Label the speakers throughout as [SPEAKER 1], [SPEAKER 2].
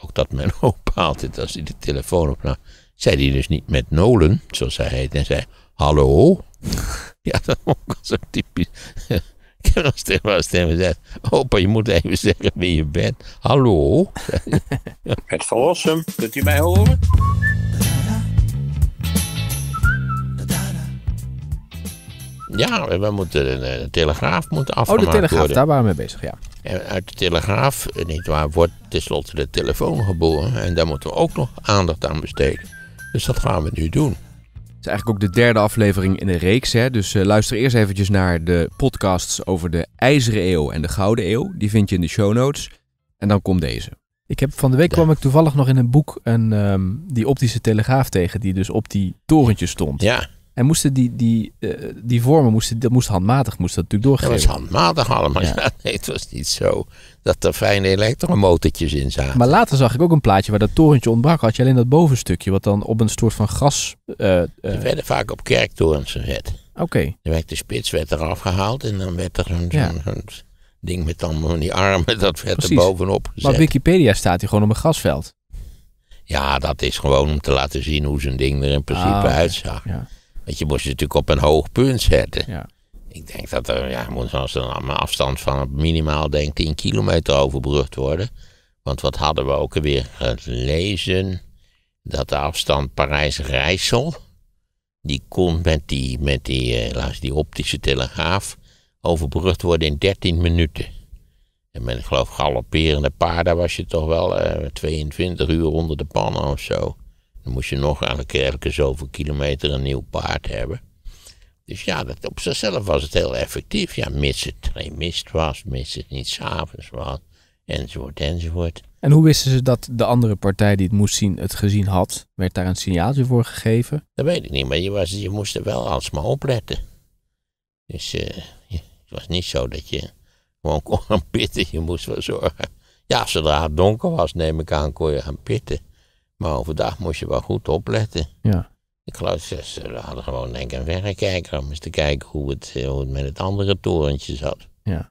[SPEAKER 1] Ook dat mijn opa altijd, als hij de telefoon opnam, zei hij dus niet met nolen, zoals hij het, en zei, hallo? ja, dat was ook zo typisch. Ik heb nog steeds stemmen gezegd. Opa, je moet even zeggen wie je bent. Hallo? Het verlossen, kunt u mij horen? Ja, we moeten, eh, de, telegraaf moet afgemaakt Oh, de telegraaf, daar waren we mee bezig, ja. Eh, uit de Telegraaf, eh, niet waar, wordt tenslotte
[SPEAKER 2] de telefoon geboren. En daar moeten we ook nog aandacht aan besteden. Dus dat gaan we nu doen. Het is eigenlijk ook de derde aflevering in een reeks. Hè? Dus eh, luister eerst eventjes naar de podcasts over de IJzeren Eeuw en de Gouden Eeuw. Die vind je in de show notes. En dan komt deze. Ik heb, van de week kwam ik toevallig nog in een boek een, ehm, die optische telegraaf tegen, die dus op die torentjes stond. Ja. En moesten die, die, eh, die vormen, moesten, dat moest handmatig, moest dat natuurlijk doorgaan. Dat was
[SPEAKER 1] handmatig allemaal. Ja. nee, het was niet zo dat er fijne elektromotortjes in zaten.
[SPEAKER 2] Maar later zag ik ook een plaatje waar dat torentje ontbrak. Had je alleen dat bovenstukje, wat dan op een soort van gas...
[SPEAKER 1] Uh, eh, Ze eh, werden vaak op kerktorens gezet. Oké. Dan werd de spits werd eraf gehaald en dan werd er zo'n... ding met allemaal die armen, dat werd er bovenop gezet. Maar
[SPEAKER 2] Wikipedia staat hij gewoon op een gasveld.
[SPEAKER 1] Ja, dat is gewoon om te laten zien hoe zo'n ding er in principe ah, uitzag. Ja. Want je moest ze natuurlijk op een hoog punt zetten. Ja.
[SPEAKER 2] Ik denk dat er ja,
[SPEAKER 1] een afstand van minimaal denk 10 kilometer overbrugd worden. Want wat hadden we ook weer gelezen? Dat de afstand Parijs-Rijssel, die kon met die, met die, uh, die optische telegraaf overbrugd worden in 13 minuten. En met, ik galopperende paarden was je toch wel 22 eh, uur onder de pannen of zo. Dan moest je nog aan de kerken zoveel kilometer een nieuw paard hebben. Dus ja, dat op zichzelf was het heel effectief. Ja, mits het geen mist was, mits het niet s'avonds was, enzovoort, enzovoort.
[SPEAKER 2] En hoe wisten ze dat de andere partij die het moest zien het gezien had? Werd daar een signaaltje voor gegeven? Dat weet
[SPEAKER 1] ik niet, maar je, was, je moest er wel alsmaar opletten. Dus eh, het was niet zo dat je gewoon kon gaan pitten, je moest wel zorgen. Ja, zodra het donker was, neem ik aan, kon je gaan pitten. Maar overdag moest je wel goed opletten. Ja. geloof ze eh, hadden gewoon denk ik een verrekijker om eens te kijken eh, hoe het, met het andere torentje
[SPEAKER 2] zat. Ja.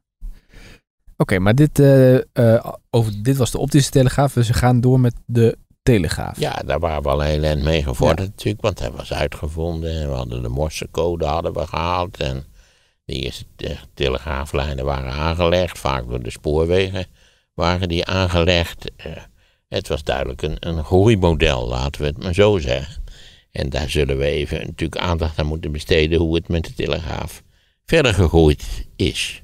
[SPEAKER 2] Oké, maar dit, eh, over, dit was de optische telegraaf. Dus we gaan door met de telegraaf. Ja,
[SPEAKER 1] daar waren we al heel eind mee gevorderd natuurlijk. Want hij was uitgevonden. En we hadden de Morsecode hadden we gehaald. En die is, telegraaflijnen waren aangelegd. Vaak door de spoorwegen waren die aangelegd. Uh, het was duidelijk een, een groeimodel, laten we het maar zo zeggen. En daar zullen we even natuurlijk aandacht aan moeten besteden hoe het met de Telegraaf verder gegroeid is.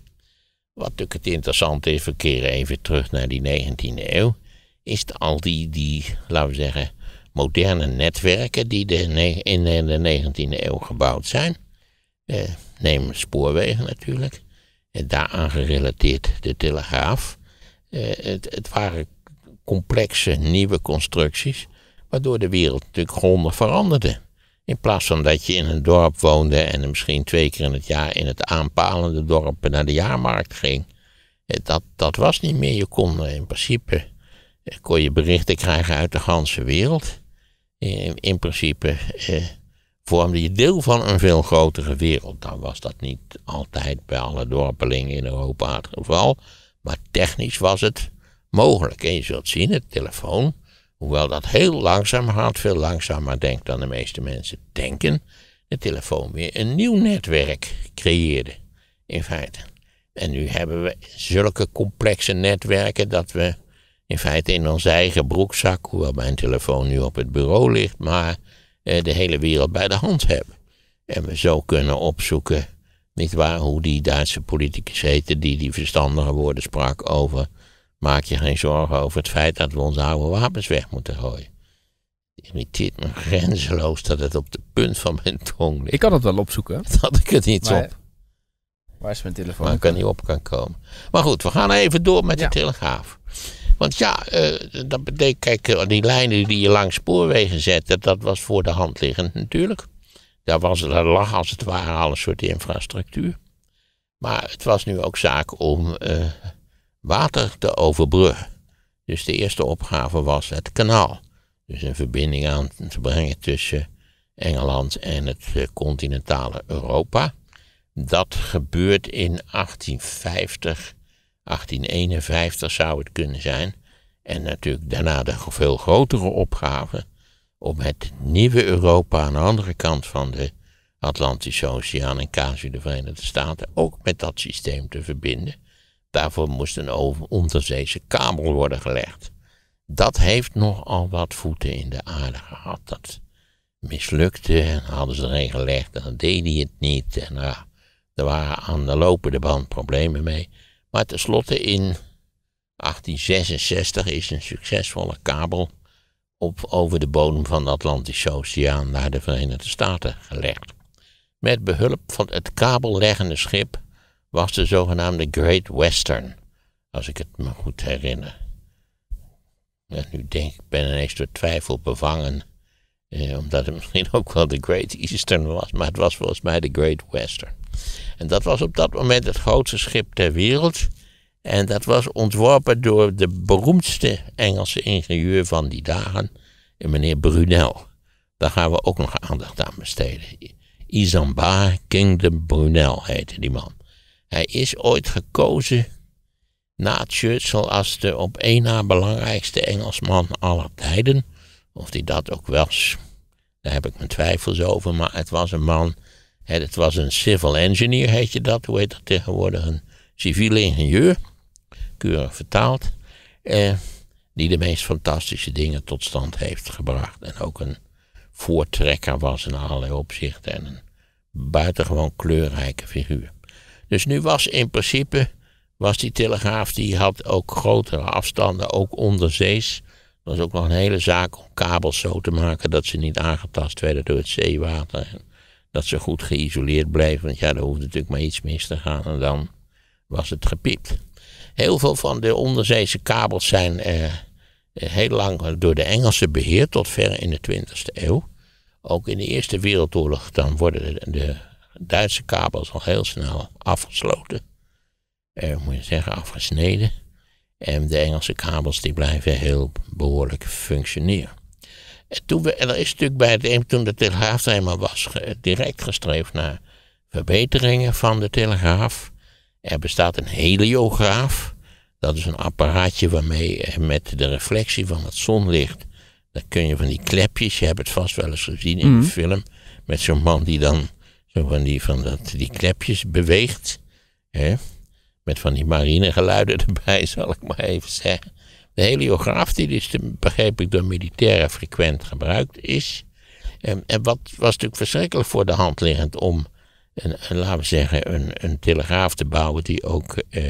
[SPEAKER 1] Wat natuurlijk het interessante is, we keren even terug naar die 19e eeuw, is al die, die, laten we zeggen, moderne netwerken die in de 19e eeuw gebouwd zijn. Eh, neem spoorwegen natuurlijk. En daaraan gerelateerd de Telegraaf. Eh, het, het waren complexe nieuwe constructies, waardoor de wereld natuurlijk grondig veranderde. In plaats van dat je in een dorp woonde en misschien twee keer in het jaar in het aanpalende dorp naar de jaarmarkt ging. Eh, dat, dat was niet meer. Je kon in principe eh, kon je berichten krijgen uit de ganse wereld. In, principe eh, vormde je deel van een veel grotere wereld. Dan was dat niet altijd bij alle dorpelingen in Europa het geval. Maar technisch was het mogelijk. En je zult zien, het telefoon, hoewel dat heel langzaam gaat, veel langzamer denkt dan de meeste mensen denken, de telefoon weer een nieuw netwerk creëerde, in feite. En nu hebben we zulke complexe netwerken dat we in feite in onze eigen broekzak, hoewel mijn telefoon nu op het bureau ligt, maar eh, de hele wereld bij de hand hebben. En we zo kunnen opzoeken, niet waar, hoe die Duitse politicus heette die die verstandige woorden sprak over maak je geen zorgen over het feit dat we onze oude wapens weg moeten gooien. Het irriteert me grenzeloos dat het op de punt van mijn tong ligt. Ik kan het wel opzoeken. Dat had ik het niet op.
[SPEAKER 2] Waar is mijn telefoon? Kan ik er
[SPEAKER 1] niet op kan komen. Maar goed, we gaan even door met de telegraaf. Want ja, eh, dat betekent, kijk, eh, die lijnen die je langs spoorwegen zette, dat was voor de hand liggend natuurlijk. Daar, was, daar lag als het ware al een soort infrastructuur. Maar het was nu ook zaak om eh, water te overbruggen. Dus de eerste opgave was het kanaal. Dus een verbinding aan te brengen tussen Engeland en het eh, continentale Europa. Dat gebeurt in 1850, 1851 zou het kunnen zijn. En natuurlijk daarna de veel grotere opgave om het nieuwe Europa aan de andere kant van de Atlantische Oceaan en casu de Verenigde Staten ook met dat systeem te verbinden. Daarvoor moest een onderzeese kabel worden gelegd. Dat heeft nogal wat voeten in de aarde gehad. Dat mislukte en hadden ze erin gelegd en dan deed hij het niet. En nou, er waren aan de lopende band problemen mee. Maar tenslotte in 1866 is een succesvolle kabel op, over de bodem van de Atlantische Oceaan naar de Verenigde Staten gelegd. Met behulp van het kabelleggende schip was de zogenaamde Great Western, als ik het me goed herinner. nu denk ik, ben ineens door twijfel bevangen, eh, omdat het misschien ook wel de Great Eastern was, maar het was volgens mij de Great Western. En dat was op dat moment het grootste schip ter wereld. En dat was ontworpen door de beroemdste Engelse ingenieur van die dagen, eh, meneer Brunel. Daar gaan we ook nog aandacht aan besteden. Isambard Kingdom Brunel heette die man. Hij is ooit gekozen na Churchill als de op één na belangrijkste Engelsman aller tijden. Of hij dat ook was, daar heb ik mijn twijfels over, maar het was een man. Het was een civil engineer, heet je dat? Hoe heet dat tegenwoordig? Een civiel ingenieur, keurig vertaald. Eh, die de meest fantastische dingen tot stand heeft gebracht. En ook een voortrekker was in allerlei opzichten. En een buitengewoon kleurrijke figuur. Dus nu was in principe was die telegraaf, die had ook grotere afstanden, ook onderzees. Dat was ook nog een hele zaak om kabels zo te maken dat ze niet aangetast werden door het zeewater. En dat ze goed geïsoleerd bleven, want ja, er hoefde natuurlijk maar iets mis te gaan en dan was het gepiept. Heel veel van de onderzeese kabels zijn eh, eh heel lang door de Engelsen beheerd, tot ver in de 20e eeuw. Ook in de Eerste Wereldoorlog, dan worden de, de Duitse kabels al heel snel afgesloten. Eh, moet je zeggen, afgesneden. En de Engelse kabels die blijven heel behoorlijk functioneren. En toen we, er is natuurlijk bij het, toen de telegraaf er eenmaal was, direct gestreefd naar verbeteringen van de telegraaf. Er bestaat een heliograaf. Dat is een apparaatje waarmee eh, met de reflectie van het zonlicht. Dan kun je van die klepjes, je hebt het vast wel eens gezien in mm. de mhm. film. Met zo'n man die dan van die, van dat, die klepjes beweegt. Hè? Met van die marinegeluiden erbij, zal ik maar even zeggen. De heliograaf, die dus, begreep ik, door militairen frequent gebruikt is. En, en wat was natuurlijk verschrikkelijk voor de hand liggend om, een, laten we zeggen, een, een telegraaf te bouwen die ook, eh,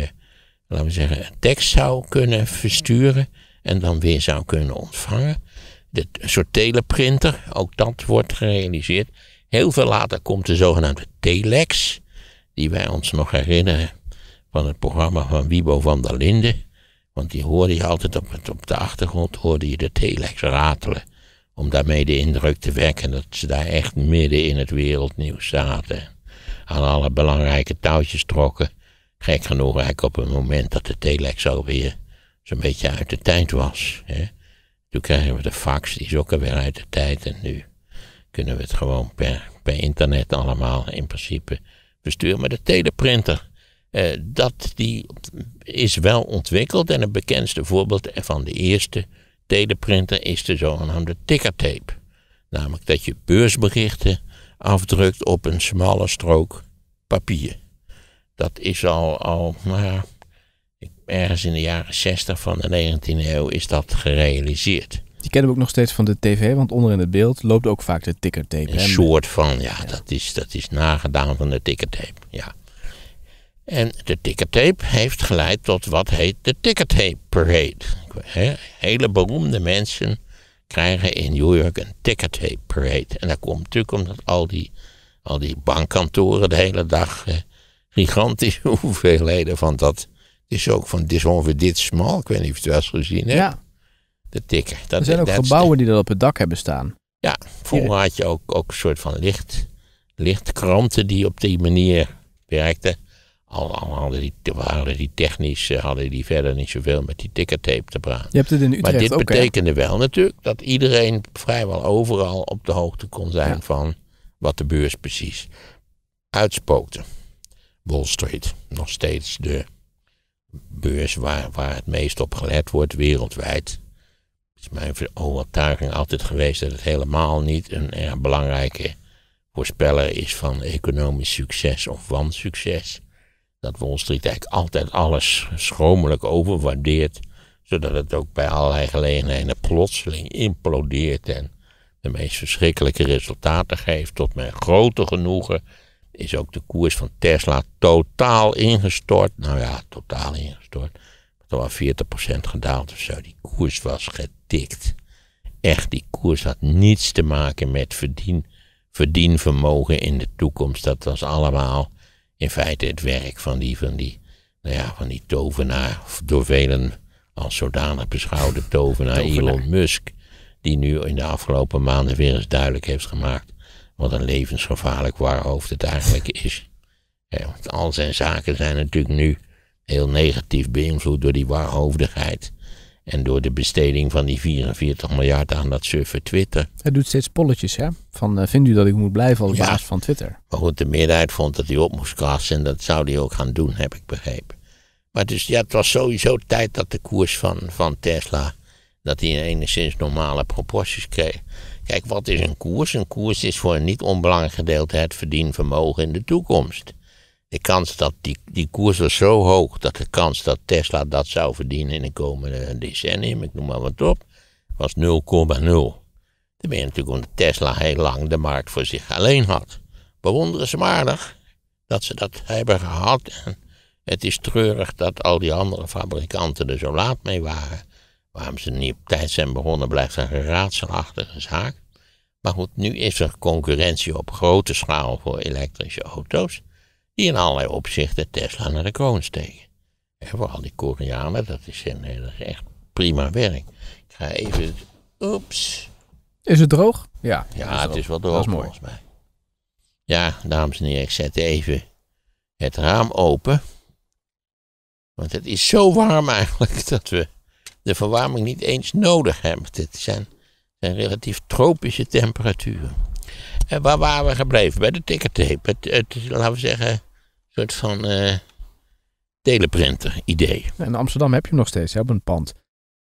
[SPEAKER 1] laten we zeggen, een tekst zou kunnen versturen en dan weer zou kunnen ontvangen. De, een soort teleprinter, ook dat wordt gerealiseerd. Heel veel later komt de zogenaamde telex, die wij ons nog herinneren van het programma van Wibo van der Linden. Want die hoorde je altijd op, het, op de achtergrond, hoorde je de telex ratelen. Om daarmee de indruk te wekken dat ze daar echt midden in het wereldnieuws zaten. Aan alle belangrijke touwtjes trokken. Gek genoeg eigenlijk op het moment dat de telex alweer zo'n beetje uit de tijd was. Hè. Toen kregen we de fax, die is ook alweer uit de tijd. En nu kunnen we het gewoon per, per internet allemaal in principe besturen. Maar de teleprinter, eh, dat die is wel ontwikkeld. En het bekendste voorbeeld van de eerste teleprinter is de zogenaamde tickertape. Namelijk dat je beursberichten afdrukt op een smalle strook papier. Dat is al, al nou, ergens in de jaren 60 van de 19e eeuw is dat gerealiseerd.
[SPEAKER 2] Die kennen we ook nog steeds van de tv, want onder in het beeld loopt ook vaak de tickertape. Een soort
[SPEAKER 1] van, ja, Dat, is, dat is nagedaan van de tickertape, ja. En de tickertape heeft geleid tot wat heet de tickertape parade. Hele beroemde mensen krijgen in New York een tickertape parade. En dat komt natuurlijk omdat al die, al die bankkantoren de hele dag eh, gigantische hoeveelheden van dat... Het is ook van, het is ongeveer dit smal, ik weet niet of je het wel eens gezien hebt. Ja. Dat, er zijn ook gebouwen die dat op het dak hebben staan. Ja, vroeger had je ook, ook een soort van licht, lichtkranten die op die manier werkten. Al, al hadden, die, hadden die technisch eh, hadden die verder niet zoveel met die tikkertape te praten. Je hebt het in Utrecht maar dit betekende wel natuurlijk dat iedereen vrijwel overal op de hoogte kon zijn van wat de beurs precies uitspookte. Wall Street, nog steeds de beurs waar, waar het meest op gelet wordt wereldwijd is mijn overtuiging altijd geweest dat het helemaal niet een erg belangrijke voorspeller is van economisch succes of wansucces. Dat Wall Street eigenlijk altijd alles schromelijk overwaardeert, zodat het ook bij allerlei gelegenheden plotseling implodeert en de meest verschrikkelijke resultaten geeft. Tot mijn grote genoegen is ook de koers van Tesla totaal ingestort. Nou ja, totaal ingestort. Toch wel 40% gedaald of zo. Die koers was getikt. Echt, die koers had niets te maken met verdien, verdienvermogen in de toekomst. Dat was allemaal in feite het werk van die, van die, nou ja, van die tovenaar, door velen als zodanig beschouwde tovenaar, Elon Musk. Die nu in de afgelopen maanden weer eens duidelijk heeft gemaakt wat een levensgevaarlijk waarhoofd het eigenlijk is. want al zijn zaken zijn natuurlijk nu heel negatief beïnvloed door die waarhoofdigheid en door de besteding van die 44 miljard aan dat server Twitter.
[SPEAKER 2] Hij doet steeds polletjes, hè? Van eh, vindt u dat ik moet blijven als baas van Twitter?
[SPEAKER 1] Maar goed, de meerderheid vond dat hij op moest krassen En dat zou hij ook gaan doen, heb ik begrepen. Maar dus, ja, het was sowieso tijd dat de koers van, van Tesla. dat hij enigszins normale proporties kreeg. Kijk, wat is een koers? Een koers is voor een niet onbelangrijk gedeelte het verdienvermogen in de toekomst de kans dat die, die koers was zo hoog dat de kans dat Tesla dat zou verdienen in de komende decennium, ik noem maar wat op, was 0,0. Dat ben je natuurlijk omdat Tesla heel lang de markt voor zich alleen had. Bewonderenswaardig dat ze dat hebben gehad. En het is treurig dat al die andere fabrikanten er zo laat mee waren. Waarom ze niet op tijd zijn begonnen, blijft een raadselachtige zaak. Maar goed, nu is er concurrentie op grote schaal voor elektrische auto's die in allerlei opzichten Tesla naar de kroon steken. En vooral die Koreanen, dat is, een, eh, echt prima werk. Ik ga even.
[SPEAKER 2] Oeps. Is het droog? Ja.
[SPEAKER 1] Ja, het is wel droog mooi. volgens mij. Ja, dames en heren, ik zet even het raam open. Want het is zo warm eigenlijk dat we de verwarming niet eens nodig hebben. Het zijn, zijn relatief tropische temperaturen waar waren we gebleven? Bij de tickertape. Het, het, laten we zeggen, een soort van eh, teleprinter idee.
[SPEAKER 2] In Amsterdam heb je hem nog steeds, hè, op een pand.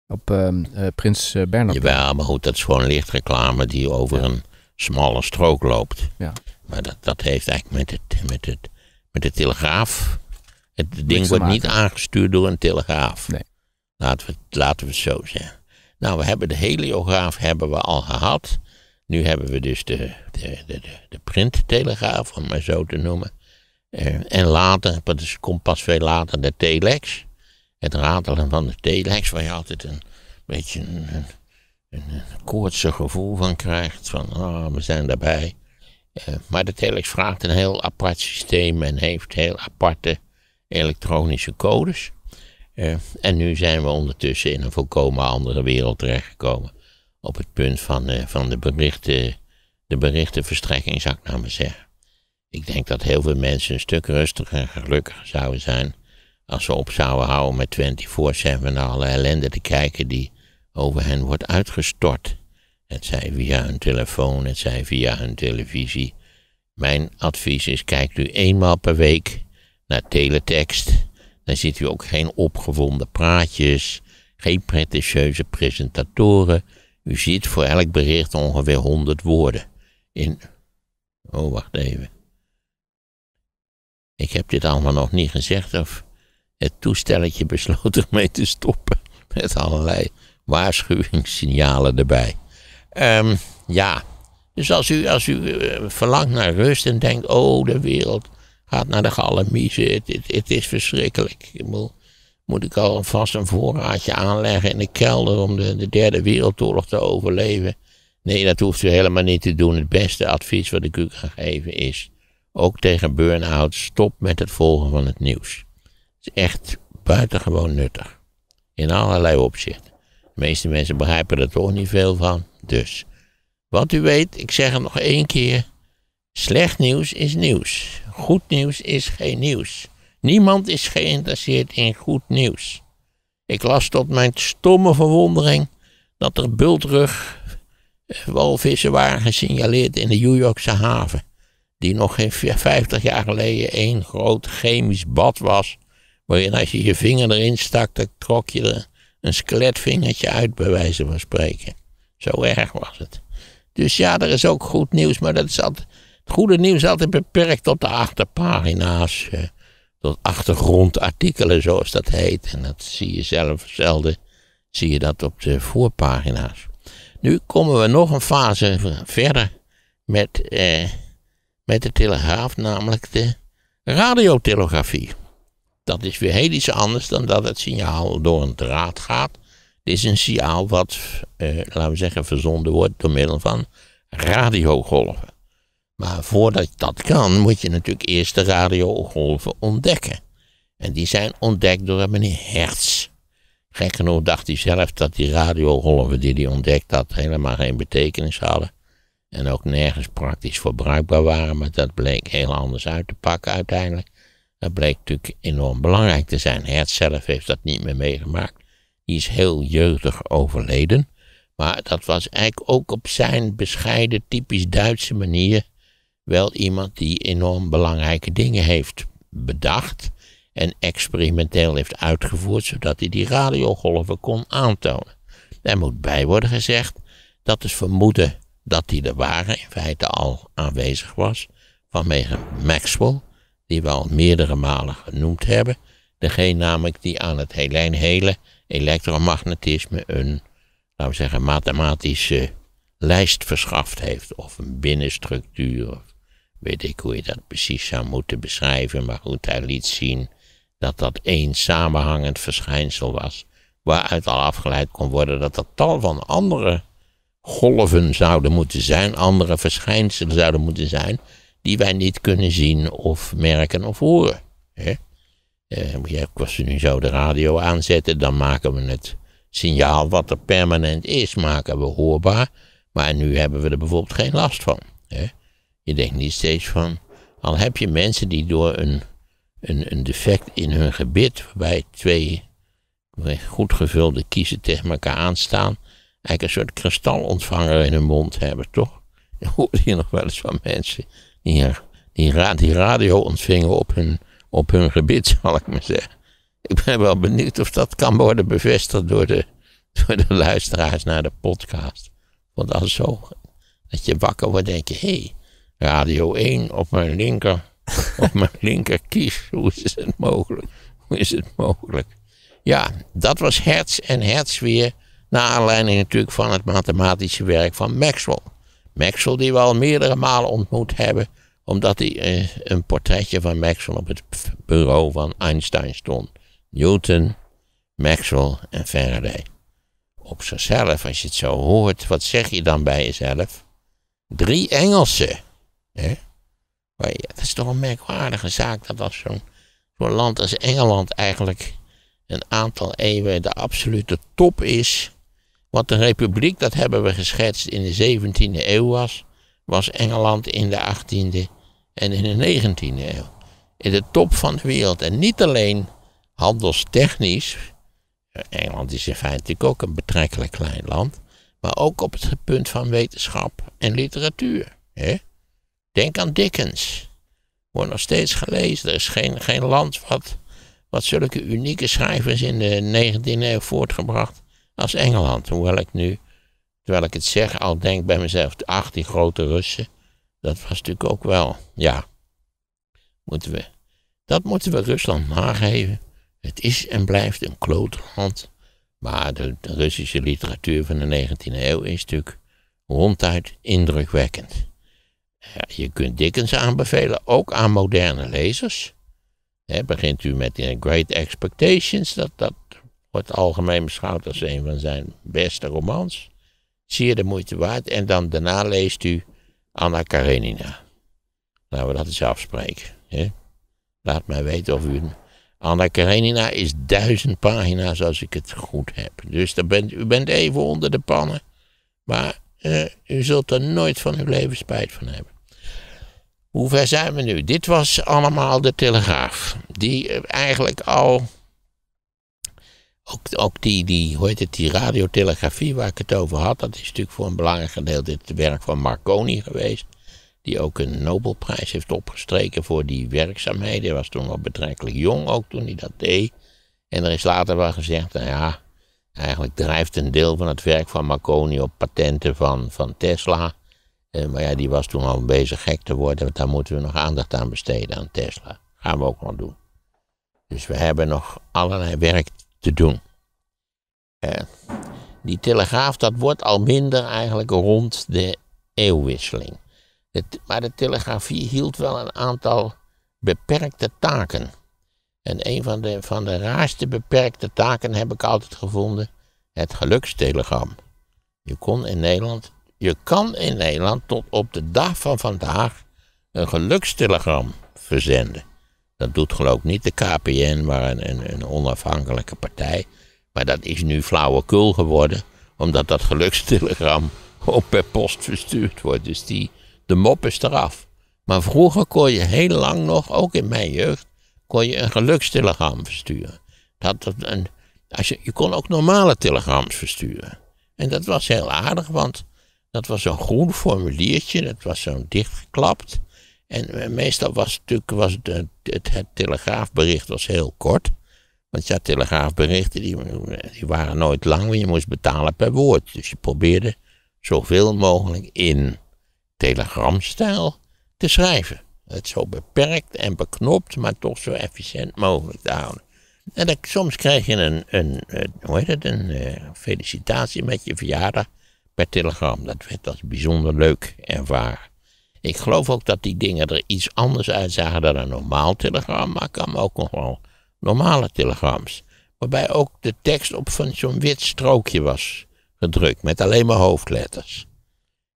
[SPEAKER 2] Op ehm, eh, Prins
[SPEAKER 1] eh, Bernhard. Jawel, maar goed, dat is gewoon lichtreclame die over een smalle strook loopt. Ja. Maar dat, dat heeft eigenlijk met, het, met, het, met de telegraaf... Het ding wordt niet aangestuurd door een telegraaf. Nee. Laten we, laten we het zo zeggen. Nou, we hebben de heliograaf hebben we al gehad. Nu hebben we dus de, de, de, printtelegraaf, om maar zo te noemen. Eh, en later, dat komt pas veel later, de telex. Het ratelen van de telex, waar je altijd een beetje een, een, een koortsig gevoel van krijgt. Van, ah, we zijn daarbij. Eh, maar de telex vraagt een heel apart systeem en heeft heel aparte elektronische codes. Eh, en nu zijn we ondertussen in een volkomen andere wereld terechtgekomen op het punt van, eh, van de, berichten, de berichtenverstrekking, zou ik nou maar zeggen. Ik denk dat heel veel mensen een stuk rustiger en gelukkiger zouden zijn als ze op zouden houden met 24-7 naar alle ellende te kijken die over hen wordt uitgestort. Het zij via hun telefoon, het zij via hun televisie. Mijn advies is, kijkt u eenmaal per week naar teletext. Dan ziet u ook geen opgewonden praatjes, geen pretentieuze presentatoren, u ziet voor elk bericht ongeveer 100 woorden. In. Oh, wacht even. Ik heb dit allemaal nog niet gezegd of het toestelletje besloot ermee te stoppen. Met allerlei waarschuwingssignalen erbij. Um, ja, dus als u, als u eh, verlangt naar rust en denkt: oh, de wereld gaat naar de galamiezen, het, is verschrikkelijk. Ik moet ik alvast een voorraadje aanleggen in de kelder om de, de derde wereldoorlog te overleven. Nee, dat hoeft u helemaal niet te doen. Het beste advies wat ik u kan geven is, ook tegen burn-out, stop met het volgen van het nieuws. Het is echt buitengewoon nuttig. In allerlei opzichten. De meeste mensen begrijpen er toch niet veel van. Dus, wat u weet, ik zeg het nog één keer. Slecht nieuws is nieuws. Goed nieuws is geen nieuws. Niemand is geïnteresseerd in goed nieuws. Ik las tot mijn stomme verwondering dat er bultrug eh, walvissen waren gesignaleerd in de New Yorkse haven, die nog geen 50 jaar geleden één groot chemisch bad was, waarin als je je vinger erin stak, dan trok je er een skeletvingertje uit, bij wijze van spreken. Zo erg was het. Dus ja, er is ook goed nieuws, maar dat is het goede nieuws is altijd beperkt tot de achterpagina's. Eh tot achtergrondartikelen, zoals dat heet. En dat zie je zelf zelden, zie je dat op de voorpagina's. Nu komen we nog een fase verder met, eh, met de telegraaf, namelijk de radiotelegrafie. Dat is weer heel iets anders dan dat het signaal door een draad gaat. Dit is een signaal wat, eh, laten we zeggen, verzonden wordt door middel van radiogolven. Maar voordat dat kan, moet je natuurlijk eerst de radiogolven ontdekken. En die zijn ontdekt door meneer Hertz. Gek genoeg dacht hij zelf dat die radiogolven die hij ontdekt had helemaal geen betekenis hadden. En ook nergens praktisch voor bruikbaar waren, maar dat bleek heel anders uit te pakken uiteindelijk. Dat bleek natuurlijk enorm belangrijk te zijn. Hertz zelf heeft dat niet meer meegemaakt. Die is heel jeugdig overleden. Maar dat was eigenlijk ook op zijn bescheiden, typisch Duitse manier wel iemand die enorm belangrijke dingen heeft bedacht en experimenteel heeft uitgevoerd, zodat hij die radiogolven kon aantonen. Daar moet bij worden gezegd dat het vermoeden dat die er waren in feite al aanwezig was vanwege Maxwell, die we al meerdere malen genoemd hebben, degene namelijk die aan het hele, hele elektromagnetisme een, laten we zeggen, mathematische lijst verschaft heeft, of een binnenstructuur weet ik hoe je dat precies zou moeten beschrijven, maar goed, hij liet zien dat dat één samenhangend verschijnsel was, waaruit al afgeleid kon worden dat er tal van andere golven zouden moeten zijn, andere verschijnselen zouden moeten zijn, die wij niet kunnen zien of merken of horen. Eh, als we nu zo de radio aanzetten, dan maken we het signaal wat er permanent is, maken we hoorbaar, maar nu hebben we er bijvoorbeeld geen last van. Hè? Je denkt niet steeds van, al heb je mensen die door een, een, een defect in hun gebit, waarbij twee goed gevulde kiezen tegen elkaar aanstaan, eigenlijk een soort kristalontvanger in hun mond hebben, toch? Je hoort hier nog wel eens van mensen die, die, radio ontvingen op hun, op hun gebit, zal ik maar zeggen. Ik ben wel benieuwd of dat kan worden bevestigd door de, door de luisteraars naar de podcast. Want als zo, dat je wakker wordt, denk je, hé, hey, Radio 1 op mijn linker, op mijn linker kies. Hoe is het mogelijk? Hoe is het mogelijk? Ja, dat was hertz en hertz weer. Naar aanleiding natuurlijk van het mathematische werk van Maxwell. Maxwell die we al meerdere malen ontmoet hebben. Omdat hij eh, een portretje van Maxwell op het bureau van Einstein stond. Newton, Maxwell en Faraday. Op zichzelf, als je het zo hoort, wat zeg je dan bij jezelf? Drie Engelsen. Hè? ja, dat is toch een merkwaardige zaak dat als zo'n zo'n land als Engeland eigenlijk een aantal eeuwen de absolute top is. Wat de republiek, dat hebben we geschetst, in de 17e eeuw was, was Engeland in de 18e en in de 19e eeuw. In de top van de wereld. En niet alleen handelstechnisch, Engeland is in feite natuurlijk ook een betrekkelijk klein land, maar ook op het punt van wetenschap en literatuur. Hè? Denk aan Dickens. Wordt nog steeds gelezen. Er is geen, geen land wat, wat zulke unieke schrijvers in de 19e eeuw voortgebracht als Engeland. Hoewel ik nu, terwijl ik het zeg, al denk bij mezelf, ach, die grote Russen, dat was natuurlijk ook wel, ja, moeten we, dat moeten we Rusland nageven. Het is en blijft een klootland. maar de, de Russische literatuur van de 19e eeuw is natuurlijk ronduit indrukwekkend je kunt Dickens aanbevelen, ook aan moderne lezers. begint u met eh, Great Expectations, dat, dat wordt algemeen beschouwd als een van zijn beste romans. zie je de moeite waard. En dan daarna leest u Anna Karenina. Laten we dat eens afspreken. Laat mij weten of u... Anna Karenina is duizend pagina's als ik het goed heb. Dus bent, u bent even onder de pannen. Maar eh, u zult er nooit van uw leven spijt van hebben. Hoe ver zijn we nu? Dit was allemaal de Telegraaf. Die eh, eigenlijk al. Ook, ook die, die, hoe heet het, die radiotelegrafie waar ik het over had, dat is natuurlijk voor een belangrijk gedeelte het werk van Marconi geweest. Die ook een Nobelprijs heeft opgestreken voor die werkzaamheden. Hij was toen al betrekkelijk jong ook toen hij dat deed. En er is later wel gezegd, nou ja, eigenlijk drijft een deel van het werk van Marconi op patenten van, van Tesla. Eh, maar ja, die was toen al bezig gek te worden, want daar moeten we nog aandacht aan besteden aan Tesla. Gaan we ook nog doen. Dus we hebben nog allerlei werk te doen. Eh, die telegraaf, dat wordt al minder eigenlijk rond de eeuwwisseling. maar de telegrafie hield wel een aantal beperkte taken. En een van de, van de raarste beperkte taken heb ik altijd gevonden: het gelukstelegram. Je kon in Nederland je kan in Nederland tot op de dag van vandaag een gelukstelegram verzenden. Dat doet geloof ik niet de KPN, maar een, een, onafhankelijke partij. Maar dat is nu flauwekul geworden, omdat dat gelukstelegram op per post verstuurd wordt. Dus die, de mop is eraf. Maar vroeger kon je heel lang nog, ook in mijn jeugd, kon je een gelukstelegram versturen. Dat, dat een, als je, je kon ook normale telegrams versturen. En dat was heel aardig, want dat was zo'n groen formuliertje, dat was zo'n dichtgeklapt. En eh, meestal was het natuurlijk was eh, het, het, telegraafbericht was heel kort. Want ja, telegraafberichten die, eh, die waren nooit lang, want je moest betalen per woord. Dus je probeerde zoveel mogelijk in telegramstijl te schrijven. Het zo beperkt en beknopt, maar toch zo efficiënt mogelijk te houden. En dan, soms kreeg je een, een, hoe heet het, een felicitatie met je verjaardag per telegram. Dat was bijzonder leuk ervaren. Ik geloof ook dat die dingen er iets anders uitzagen dan een normaal telegram, maar ik kan ook nog wel normale telegrams. Waarbij ook de tekst op van zo'n wit strookje was gedrukt, met alleen maar hoofdletters.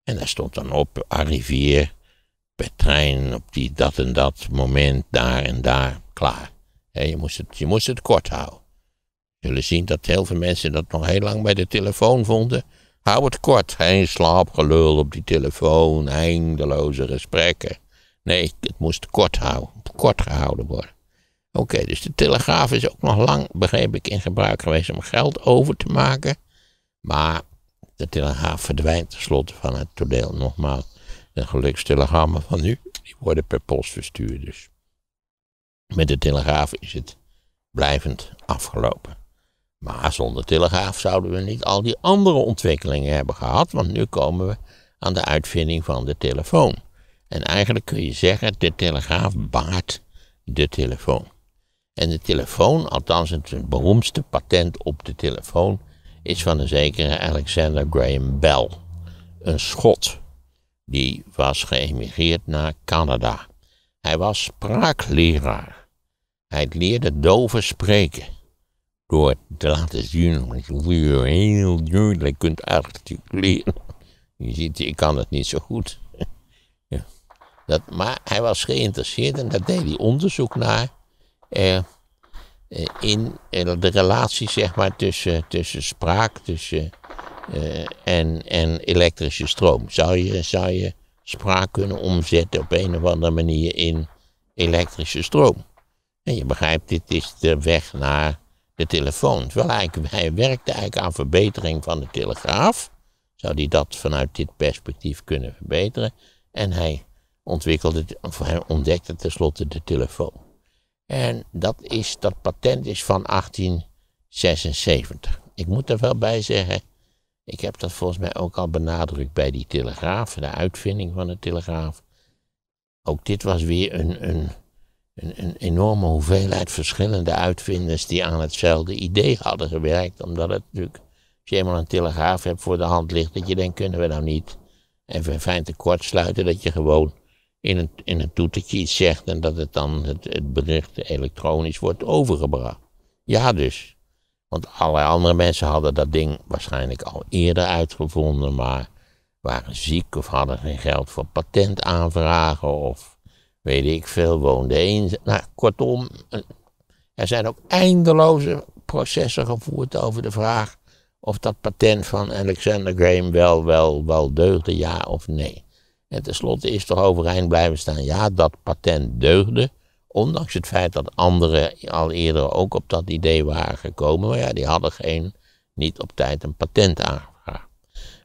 [SPEAKER 1] En daar stond dan op, arriveer per trein op die dat en dat moment, daar en daar, klaar. je, moest het, je moest het kort houden. Jullie zien dat heel veel mensen dat nog heel lang bij de telefoon vonden Hou het kort. Geen slaapgelul op die telefoon, eindeloze gesprekken. Nee, het moest kort, houden, kort gehouden worden. Oké, dus de telegraaf is ook nog lang, begreep ik, in gebruik geweest om geld over te maken. Maar de telegraaf verdwijnt tenslotte van het toneel. Nogmaals, de gelukstelegrammen van nu, die worden per post verstuurd. Dus met de telegraaf is het blijvend afgelopen. Maar zonder telegraaf zouden we niet al die andere ontwikkelingen hebben gehad, want nu komen we aan de uitvinding van de telefoon. En eigenlijk kun je zeggen, de telegraaf baart de telefoon. En de telefoon, althans het beroemdste patent op de telefoon, is van een zekere Alexander Graham Bell, een Schot. Die was geëmigreerd naar Canada. Hij was spraakleraar. Hij leerde doven spreken door te laten zien hoe je heel duidelijk kunt articuleren. Je ziet, ik kan het niet zo goed. Ja. Dat, maar hij was geïnteresseerd en daar deed hij onderzoek naar. Eh, eh in eh, de relatie zeg maar, tussen, tussen spraak tussen, eh, en, en elektrische stroom. Zou je, zou je spraak kunnen omzetten op een of andere manier in elektrische stroom? En je begrijpt, dit is de weg naar de telefoon. Terwijl hij werkte eigenlijk aan verbetering van de telegraaf. Zou hij dat vanuit dit perspectief kunnen verbeteren? En hij ontwikkelde, of hij ontdekte tenslotte de telefoon. En dat, is, dat patent is van 1876. Ik moet er wel bij zeggen, ik heb dat volgens mij ook al benadrukt bij die telegraaf, de uitvinding van de telegraaf. Ook dit was weer een, een een, een, enorme hoeveelheid verschillende uitvinders die aan hetzelfde idee hadden gewerkt. Omdat het natuurlijk, als je eenmaal een telegraaf hebt voor de hand ligt, dat je denkt, kunnen we nou niet even fijn tekort sluiten dat je gewoon in een, in een toetertje iets zegt en dat het dan het, het bericht elektronisch wordt overgebracht. Ja dus. Want allerlei andere mensen hadden dat ding waarschijnlijk al eerder uitgevonden, maar waren ziek of hadden geen geld voor patentaanvragen of weet ik veel, woonde één. Nou, kortom, eh, er zijn ook eindeloze processen gevoerd over de vraag of dat patent van Alexander Graham wel, wel, wel deugde, ja of nee. En tenslotte is toch overeind blijven staan, ja, dat patent deugde. Ondanks het feit dat anderen al eerder ook op dat idee waren gekomen, maar ja, die hadden geen, niet op tijd een patent aangevraagd.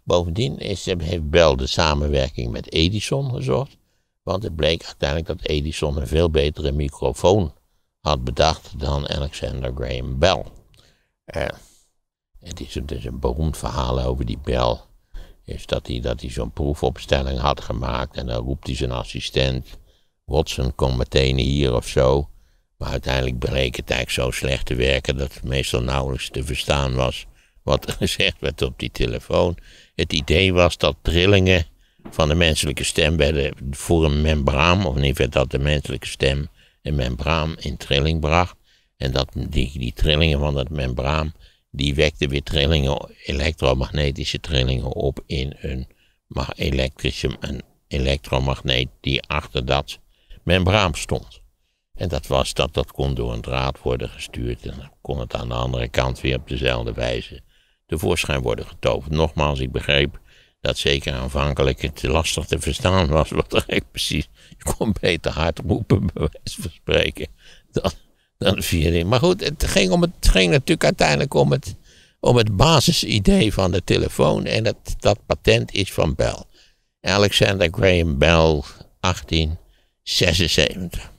[SPEAKER 1] Bovendien heeft Bell de samenwerking met Edison gezocht. Want het bleek uiteindelijk dat Edison een veel betere microfoon had bedacht dan Alexander Graham Bell. Eh, het is dus een beroemd verhaal over die Bell. Is dat hij, dat hij zo'n proefopstelling had gemaakt en dan roept hij zijn assistent. Watson, kom meteen hier of zo. Maar uiteindelijk bleek het eigenlijk zo slecht te werken dat het meestal nauwelijks te verstaan was wat er gezegd werd op die telefoon. Het idee was dat trillingen van de menselijke stem bij de, voor een membraan, of in ieder geval dat de menselijke stem een membraan in trilling bracht. En dat die, die trillingen van dat membraan, die wekten weer trillingen, elektromagnetische trillingen op in een, een elektromagneet die achter dat membraan stond. En dat was dat, dat kon door een draad worden gestuurd en dan kon het aan de andere kant weer op dezelfde wijze tevoorschijn worden getoverd. Nogmaals, ik begreep dat zeker aanvankelijk het lastig te verstaan was wat er eigenlijk precies. Je kon beter hard roepen, bij van spreken, dan, dan via Maar goed, het ging, om het, ging natuurlijk uiteindelijk om het, om het basisidee van de telefoon en het, dat patent is van Bell. Alexander Graham Bell, 1876.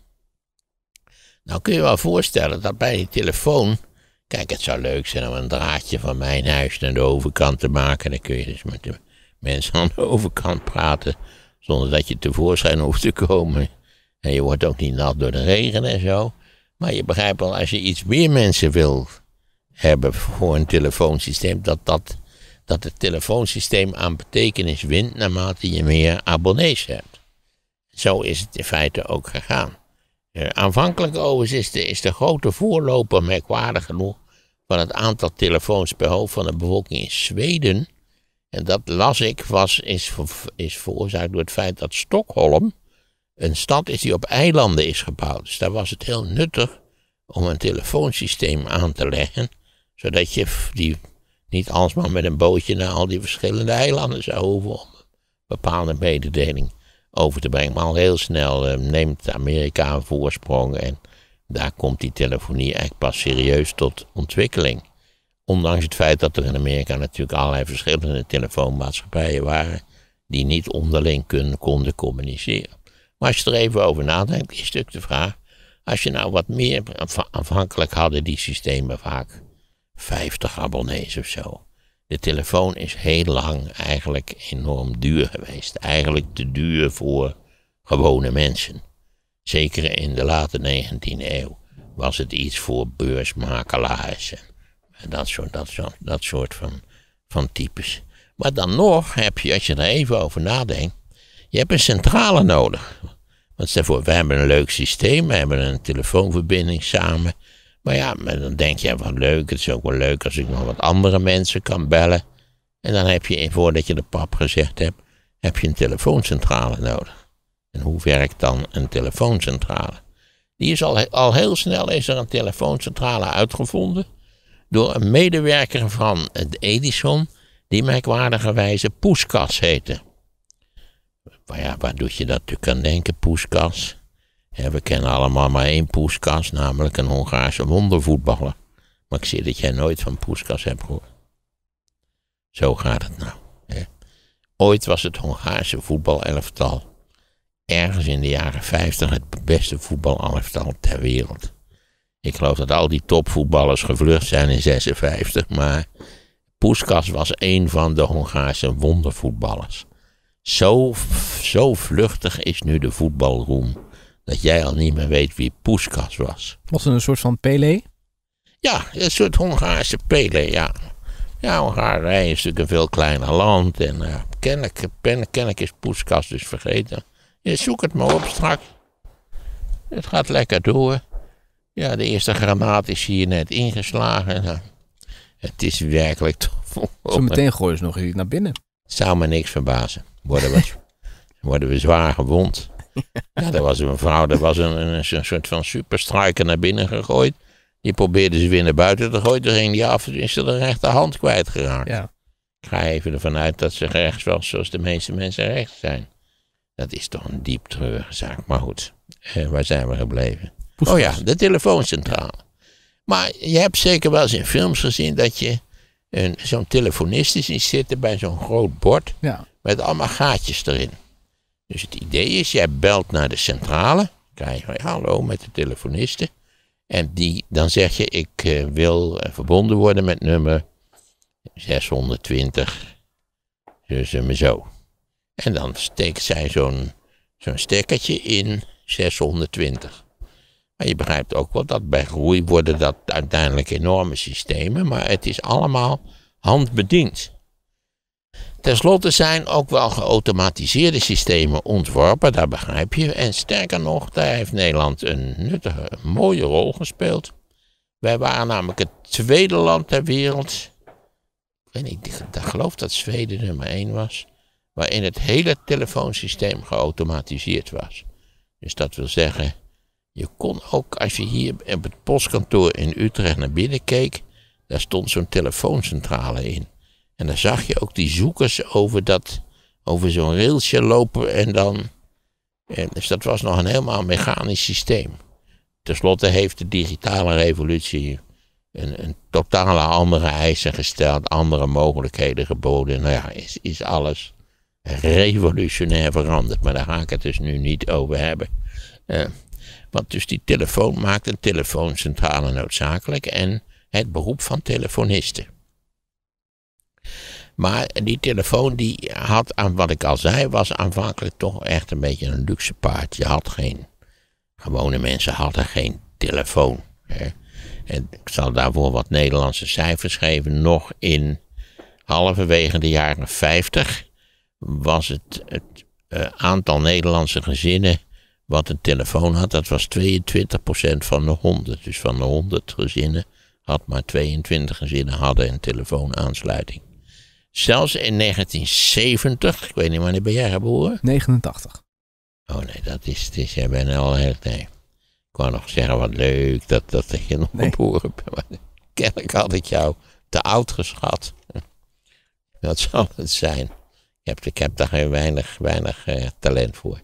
[SPEAKER 1] Nou kun je wel voorstellen dat bij die telefoon. Kijk, het zou leuk zijn om een draadje van mijn huis naar de overkant te maken. Dan kun je dus met de mensen aan de overkant praten. Zonder dat je tevoorschijn hoeft te komen. En je wordt ook niet nat door de regen en zo. Maar je begrijpt wel, als je iets meer mensen wil hebben voor een telefoonsysteem, dat, dat, dat het telefoonsysteem aan betekenis wint naarmate je meer abonnees hebt. Zo is het in feite ook gegaan. Uh, aanvankelijk overigens is de, is de grote voorloper merkwaardig genoeg van het aantal telefoons per hoofd van de bevolking in Zweden en dat las ik, was, is, is veroorzaakt door het feit dat Stockholm een stad is die op eilanden is gebouwd. Dus daar was het heel nuttig om een telefoonsysteem aan te leggen, zodat je die niet alsmaar met een bootje naar al die verschillende eilanden zou hoeven om een bepaalde mededeling over te brengen. Maar al heel snel eh, neemt Amerika een voorsprong en daar komt die telefonie eigenlijk pas serieus tot ontwikkeling. Ondanks het feit dat er in Amerika natuurlijk allerlei verschillende telefoonmaatschappijen waren die niet onderling kunnen, konden communiceren. Maar als je er even over nadenkt, is natuurlijk de vraag, als je nou wat meer, afhankelijk hadden die systemen vaak 50 abonnees of zo. De telefoon is heel lang eigenlijk enorm duur geweest. Eigenlijk te duur voor gewone mensen. Zeker in de late 19e eeuw was het iets voor beursmakelaars dat soort, dat, soort, dat soort van, van types. Maar dan nog heb je, als je er even over nadenkt, je hebt een centrale nodig. Want stel voor, we hebben een leuk systeem, we hebben een telefoonverbinding samen. Maar ja, dan denk je, wat leuk, het is ook wel leuk als ik nog wat andere mensen kan bellen. En dan heb je, voordat je de pap gezegd hebt, heb je een telefooncentrale nodig. En hoe werkt dan een telefooncentrale? Die is al, al heel snel is er een telefooncentrale uitgevonden door een medewerker van het Edison, die merkwaardigerwijze Poeskas heette. Maar ja, waar je dat natuurlijk aan denken, Poeskas? we kennen allemaal maar één Poeskas, namelijk een Hongaarse wondervoetballer. Maar ik zie dat jij nooit van Poeskas hebt gehoord. Zo gaat het nou. Ooit was het Hongaarse voetbalelftal ergens in de jaren 50 het beste voetbalelftal ter wereld. Ik geloof dat al die topvoetballers gevlucht zijn in 56, maar Puskas was een van de Hongaarse wondervoetballers. Zo, zo vluchtig is nu de voetbalroem dat jij al niet meer weet wie Puskas was.
[SPEAKER 2] Was het een soort van Pelé?
[SPEAKER 1] Ja, een soort Hongaarse Pele, ja. Ja, Hongarije is natuurlijk een veel kleiner land en uh, kennelijk, kennelijk is Puskas dus vergeten. Je zoekt het maar op straks. Het gaat lekker door. Ja, de eerste granaat is hier net ingeslagen. Nou, het is werkelijk tof. meteen gooien ze nog iets naar binnen. Zou me niks verbazen. Worden we, worden we zwaar gewond. Ja, er was een vrouw, er was een, een, een soort van superstrijker naar binnen gegooid. Die probeerde ze weer naar buiten te gooien. Toen ging die af en is ze de rechterhand kwijtgeraakt. Ja. Ik ga even ervan uit dat ze rechts was zoals de meeste mensen rechts zijn. Dat is toch een diep treurige zaak. Maar goed, eh, waar zijn we gebleven? Oh ja, de telefooncentrale. Maar je hebt zeker wel eens in films gezien dat je zo'n telefonist ziet zitten bij zo'n groot bord met allemaal gaatjes erin. Dus het idee is, jij belt naar de centrale, krijg je hallo met de telefoniste. En die, dan zeg je, ik eh, wil eh, verbonden worden met nummer 620, dus en zo. En dan steekt zij zo'n zo'n stekkertje in 620. Maar je begrijpt ook wel dat bij groei worden dat uiteindelijk enorme systemen, maar het is allemaal handbediend. Ten slotte zijn ook wel geautomatiseerde systemen ontworpen, daar begrijp je. En sterker nog, daar heeft Nederland een nuttige, mooie rol gespeeld. Wij waren namelijk het tweede land ter wereld, ik, weet niet, ik geloof dat Zweden nummer één was, waarin het hele telefoonsysteem geautomatiseerd was. Dus dat wil zeggen, je kon ook, als je hier op het postkantoor in Utrecht naar binnen keek, daar stond zo'n telefooncentrale in. En daar zag je ook die zoekers over, dat, over zo'n railsje lopen en dan... En dus dat was nog een helemaal mechanisch systeem. Ten slotte heeft de digitale revolutie een, een totale andere eisen gesteld, andere mogelijkheden geboden. Nou ja, is, is alles revolutionair veranderd, maar daar ga ik het dus nu niet over hebben. Uh, want dus die telefoon maakt een telefooncentrale noodzakelijk en het beroep van telefonisten. Maar die telefoon die had, aan wat ik al zei, was aanvankelijk toch echt een beetje een luxe paard. Je had geen, gewone mensen hadden geen telefoon. Hè. En ik zal daarvoor wat Nederlandse cijfers geven. Nog in halverwege de jaren 50 was het, het eh, aantal Nederlandse gezinnen wat een telefoon had, dat was 22% van de 100. Dus van de 100 gezinnen had maar 22 gezinnen hadden een telefoonaansluiting. Zelfs in 1970, ik weet niet wanneer ben jij geboren? 89. Oh nee, dat is, het is jij bent al heel, nee. Ik wou nog zeggen, wat leuk dat, dat je nog nee. geboren bent. Maar kennelijk had ik jou te oud geschat. Dat zal het zijn. Ik heb, ik heb daar heel weinig, weinig eh, talent voor.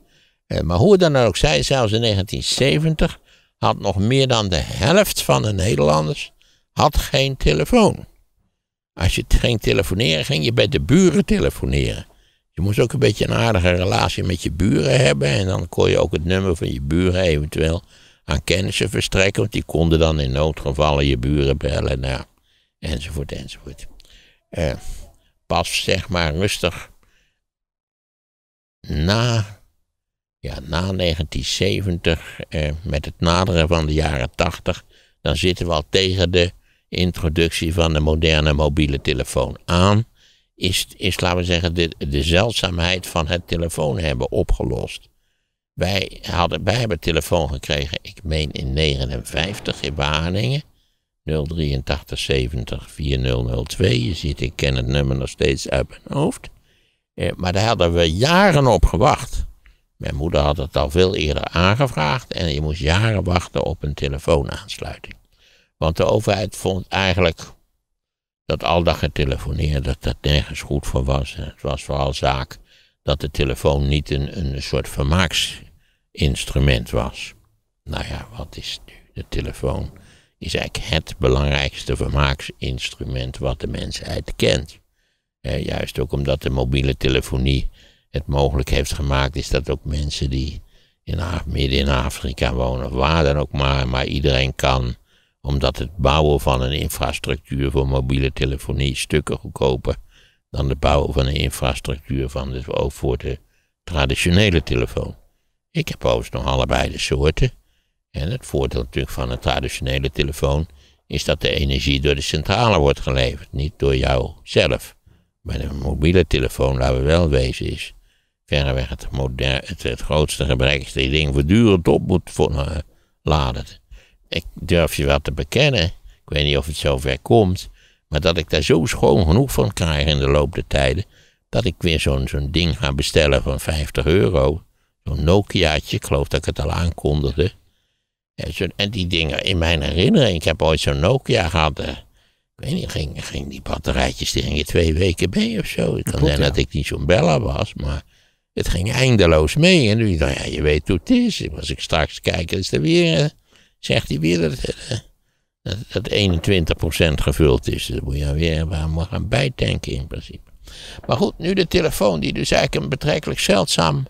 [SPEAKER 1] Eh, maar hoe het dan ook zij, zelfs in 1970 had nog meer dan de helft van de Nederlanders had geen telefoon. Als je ging telefoneren, ging je bij de buren telefoneren. Je moest ook een beetje een aardige relatie met je buren hebben. En dan kon je ook het nummer van je buren eventueel aan kennissen verstrekken. Want die konden dan in noodgevallen je buren bellen. Nou, enzovoort, enzovoort. Eh, pas zeg maar rustig na ja, na 1970, eh, met het naderen van de jaren 80, dan zitten we al tegen de introductie van de moderne mobiele telefoon aan. Is, is laten we zeggen, de, de zeldzaamheid van het telefoon hebben opgelost. Wij, hadden, wij hebben telefoon gekregen, ik meen in 1959 in Wageningen. 083 70 4002. Je ziet, ik ken het nummer nog steeds uit mijn hoofd. Eh, maar daar hadden we jaren op gewacht. Mijn moeder had het al veel eerder aangevraagd en je moest jaren wachten op een telefoonaansluiting. Want de overheid vond eigenlijk dat al dat getelefoneerd, dat dat nergens goed voor was. het was vooral zaak dat de telefoon niet een, een soort vermaaksinstrument was. Nou ja, wat is nu de telefoon? Is eigenlijk het belangrijkste vermaaksinstrument wat de mensheid kent. juist ook omdat de mobiele telefonie het mogelijk heeft gemaakt, is dat ook mensen die in, midden in Afrika wonen, of waar dan ook maar, maar iedereen kan, omdat het bouwen van een infrastructuur voor mobiele telefonie stukken goedkoper dan het bouwen van een infrastructuur van dus ook voor de traditionele telefoon. Ik heb overigens nog allebei de soorten. En het voordeel natuurlijk van een traditionele telefoon is dat de energie door de centrale wordt geleverd, niet door jou zelf. Bij een mobiele telefoon, laten we wel wezen, is verreweg het, moderne, het, grootste gebrek is dat je ding voortdurend op moet voor, eh, laden. Ik durf je wat te bekennen. Ik weet niet of het zover komt. Maar dat ik daar zo schoon genoeg van krijg in de loop der tijden. Dat ik weer zo'n zo'n ding ga bestellen van 50 euro. Zo'n Nokiaatje, ik geloof dat ik het al aankondigde. En, zo, en die dingen, in mijn herinnering, ik heb ooit zo'n Nokia gehad. Eh, ik weet niet, ging, ging die batterijtjes die je twee weken mee of zo. Ik kan zeggen dat ik niet zo'n Bella was, maar het ging eindeloos mee. En nu, ja, je weet hoe het is. Als ik straks kijk, is er weer, eh, zegt hij weer dat, eh, dat, 21% gevuld is. Dus dan moet je weer maar gaan bijtanken in principe. Maar goed, nu de telefoon, die dus eigenlijk een betrekkelijk zeldzaam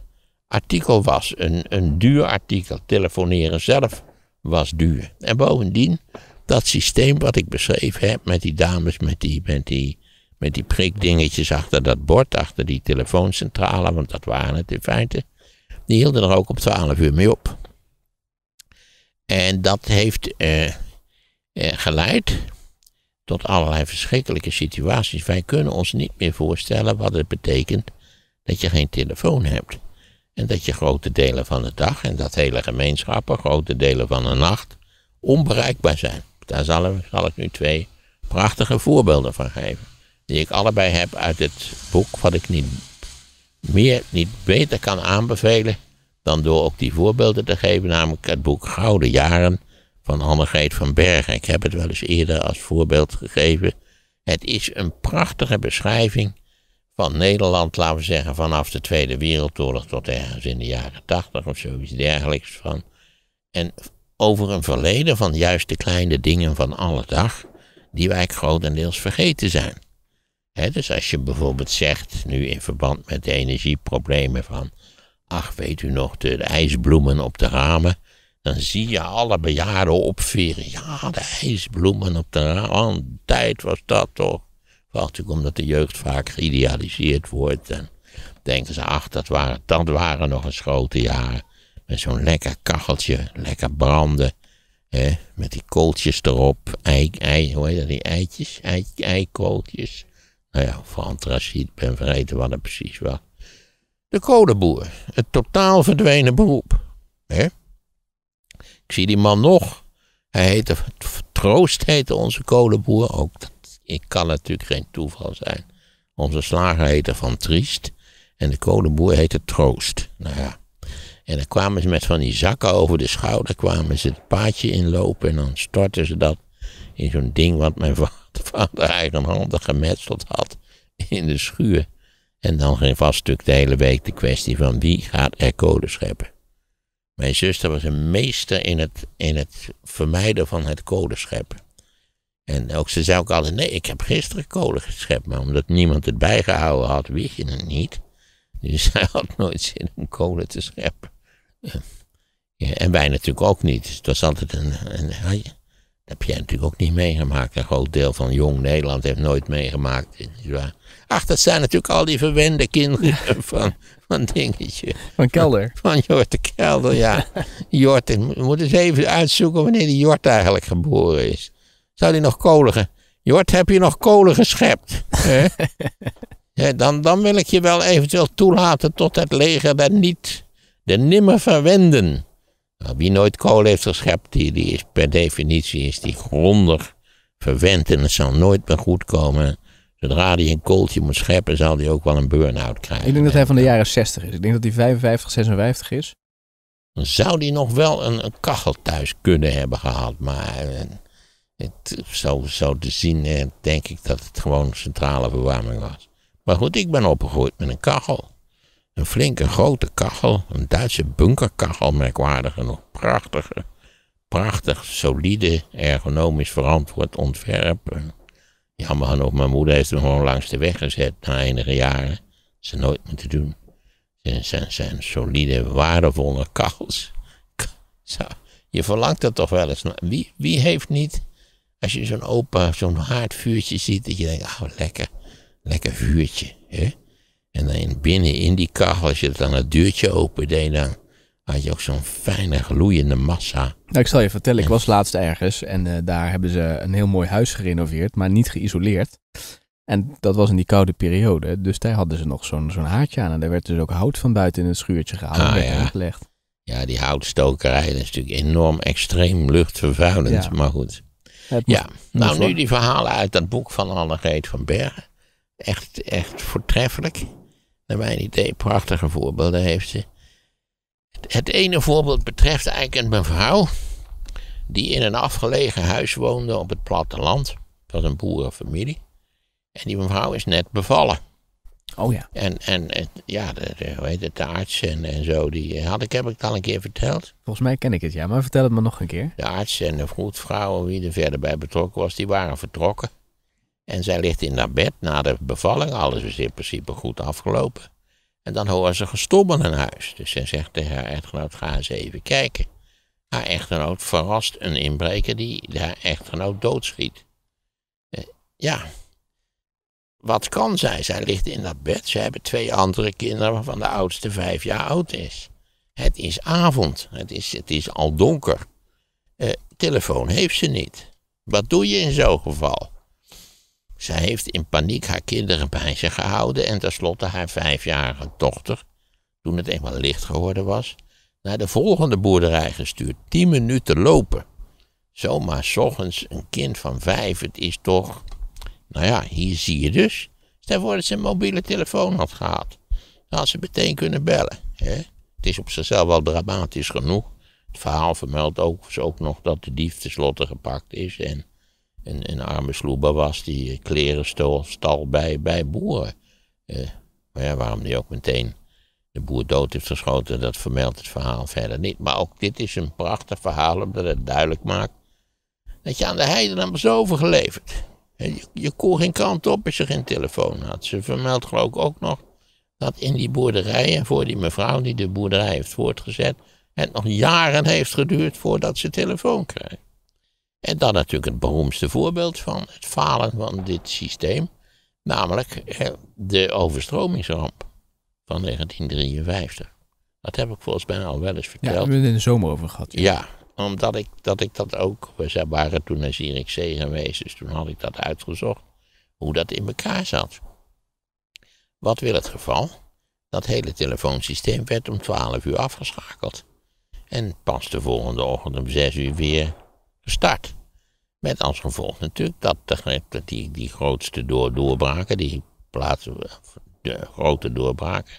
[SPEAKER 1] artikel was. Een, een duur artikel. Telefoneren zelf was duur. En bovendien, dat systeem wat ik beschreven heb met die dames, met die, met die met die prikdingetjes achter dat bord, achter die telefooncentrale, want dat waren het in feite. Die hielden er ook om 12 uur mee op. En dat heeft eh, eh, geleid tot allerlei verschrikkelijke situaties. Wij kunnen ons niet meer voorstellen wat het betekent dat je geen telefoon hebt. En dat je grote delen van de dag en dat hele gemeenschappen, grote delen van de nacht, onbereikbaar zijn. Daar zal ik nu twee prachtige voorbeelden van geven die ik allebei heb uit het boek, wat ik niet meer, niet beter kan aanbevelen dan door ook die voorbeelden te geven, namelijk het boek Gouden Jaren van Annegreet van Bergen. Ik heb het wel eens eerder als voorbeeld gegeven. Het is een prachtige beschrijving van Nederland, laten we zeggen, vanaf de Tweede Wereldoorlog tot ergens in de jaren tachtig of zoiets dergelijks van. En over een verleden van juist de kleine dingen van alle dag, die wij grotendeels vergeten zijn dus als je bijvoorbeeld zegt, nu in verband met de energieproblemen van, ach weet u nog, de, ijsbloemen op de ramen, dan zie je alle bejaarden opveren, ja de ijsbloemen op de ramen, oh, een tijd was dat toch. Vooral natuurlijk omdat de jeugd vaak geïdealiseerd wordt en denken ze, ach dat waren, dat waren nog eens grote jaren. Met zo'n lekker kacheltje, lekker branden. He, met die kooltjes erop, ei, ei, hoe heet dat, die eitjes, ei, nou ja, van antraciet, ben vergeten wat het precies was. De kolenboer, het totaal verdwenen beroep. He? Ik zie die man nog. Hij heette, Troost heette onze kolenboer Ook dat ik kan natuurlijk geen toeval zijn. Onze slager heette Van Triest. En de kolenboer heette Troost. Nou ja. En dan kwamen ze met van die zakken over de schouder, kwamen ze het paadje inlopen en dan stortten ze dat in zo'n ding wat mijn vader eigenhandig gemetseld had in de schuur. En dan ging vast stuk de hele week de kwestie van wie gaat er kolen scheppen. Mijn zuster was een meester in het, in het vermijden van het kolen scheppen. En ook, ze zei ook altijd, nee, ik heb gisteren kolen geschept, maar omdat niemand het bijgehouden had, wist je het niet. Dus zij had nooit zin om kolen te scheppen. Ja, en wij natuurlijk ook niet. Het dus was altijd een, een heb jij natuurlijk ook niet meegemaakt. Een groot deel van jong Nederland heeft nooit meegemaakt. Ach, dat zijn natuurlijk al die verwende kinderen van, van dingetje. Van Kelder. Van, Jort de Kelder, ja. Jort, ik moet eens even uitzoeken wanneer die Jort eigenlijk geboren is. Zou die nog kolen... Jort, heb je nog kolen geschept? ja, dan, dan wil ik je wel eventueel toelaten tot het leger dat niet... de nimmer verwenden nou, wie nooit kool heeft geschept, die, die is per definitie is die grondig verwend en het zal nooit meer goed komen. Zodra hij een kooltje moet scheppen, zal hij ook wel een
[SPEAKER 2] burn-out krijgen. Ik denk dat hij van de jaren 60 is. Ik denk dat hij 55, 56 is. Dan zou hij
[SPEAKER 1] nog wel een, kachel thuis kunnen hebben gehad. Maar eh, het, zo, zo te zien eh, denk ik dat het gewoon centrale verwarming was. Maar goed, ik ben opgegroeid met een kachel. Een flinke grote kachel, een Duitse bunkerkachel, merkwaardig nog, Prachtige, prachtig, solide, ergonomisch verantwoord ontwerp. Jammer genoeg, mijn moeder heeft hem gewoon langs de weg gezet na enige jaren. Dat ze nooit moeten doen. Het zijn, zijn solide, waardevolle kachels. Je verlangt dat toch wel eens. Wie, wie heeft niet, als je zo'n opa, zo'n haardvuurtje ziet, dat je denkt, ah, oh, lekker, lekker vuurtje. Hè? binnen in die kachel, als je dan het deurtje opendeed, dan had je ook zo'n fijne gloeiende massa.
[SPEAKER 2] Nou, ik zal je vertellen, ik was laatst ergens en eh, daar hebben ze een heel mooi huis gerenoveerd, maar niet geïsoleerd. En dat was in die koude periode, dus daar hadden ze nog zo'n haartje aan. En daar werd dus ook hout van buiten in het schuurtje gehaald ah, en ja. aangelegd. Ja, die houtstokerij
[SPEAKER 1] is natuurlijk enorm extreem luchtvervuilend, maar goed.
[SPEAKER 2] ja, nou nu die
[SPEAKER 1] verhalen uit dat boek van Annegreet van Bergen. Echt, echt voortreffelijk. Naar mijn idee prachtige voorbeelden heeft ze. Het ene voorbeeld betreft eigenlijk een mevrouw die in een afgelegen huis woonde op het platteland. Dat was een boerenfamilie. En die mevrouw is net bevallen. Oh ja. En, en ja, de, de, hoe heet het, de arts en, en zo, die eh, had ik, heb ik het al een keer verteld.
[SPEAKER 2] Volgens mij ken ik het, ja, maar vertel het me nog een keer.
[SPEAKER 1] De arts en de voetvrouwen wie er verder bij betrokken was, die waren vertrokken. En zij ligt in haar bed na de bevalling. Alles is in principe goed afgelopen. En dan horen ze gestommel in huis. Dus zij zegt tegen haar echtgenoot, ga eens even kijken. Haar echtgenoot verrast een inbreker die haar echtgenoot doodschiet. Eh, ja, wat kan zij? Zij ligt in dat bed. Ze hebben twee andere kinderen waarvan de oudste vijf jaar oud is. Het is avond. Het is, het is al donker. Eh, telefoon heeft ze niet. Wat doe je in zo'n geval? Ze heeft in paniek haar kinderen bij zich gehouden en tenslotte haar vijfjarige dochter, toen het eenmaal licht geworden was, naar de volgende boerderij gestuurd, tien minuten lopen. Zomaar ochtends een kind van vijf, het is toch... Nou ja, hier zie je dus. Stel voor dat ze een mobiele telefoon had gehad. Dan had ze meteen kunnen bellen. Hè? Het is op zichzelf wel dramatisch genoeg. Het verhaal vermeldt ook, ook nog dat de dief tenslotte gepakt is en een, arme sloeba was die eh, kleren stal, stal bij, bij boeren. Eh, maar waarom die ook meteen de boer dood heeft geschoten, dat vermeldt het verhaal verder niet. Maar ook dit is een prachtig verhaal omdat het duidelijk maakt dat je aan de heidenen was overgeleverd. Je, je kon geen kant op als je geen telefoon had. Ze vermeldt geloof ik ook nog dat in die boerderijen, voor die mevrouw die de boerderij heeft voortgezet, het nog jaren heeft geduurd voordat ze telefoon krijgt. En dan natuurlijk het beroemdste voorbeeld van het falen van dit systeem, namelijk de overstromingsramp van 1953. Dat heb ik volgens mij al wel eens verteld. Ja, daar hebben
[SPEAKER 2] het in de zomer over gehad.
[SPEAKER 1] Ja, omdat ik dat, ik dat ook. We waren toen naar Zierikzee geweest, dus toen had ik dat uitgezocht. Hoe dat in elkaar zat. Wat wil het geval? Dat hele telefoonsysteem werd om 12 uur afgeschakeld. En pas de volgende ochtend om 6 uur weer start. Met als gevolg natuurlijk dat, die, die grootste door, doorbraken, die plaatsen, de grote doorbraken,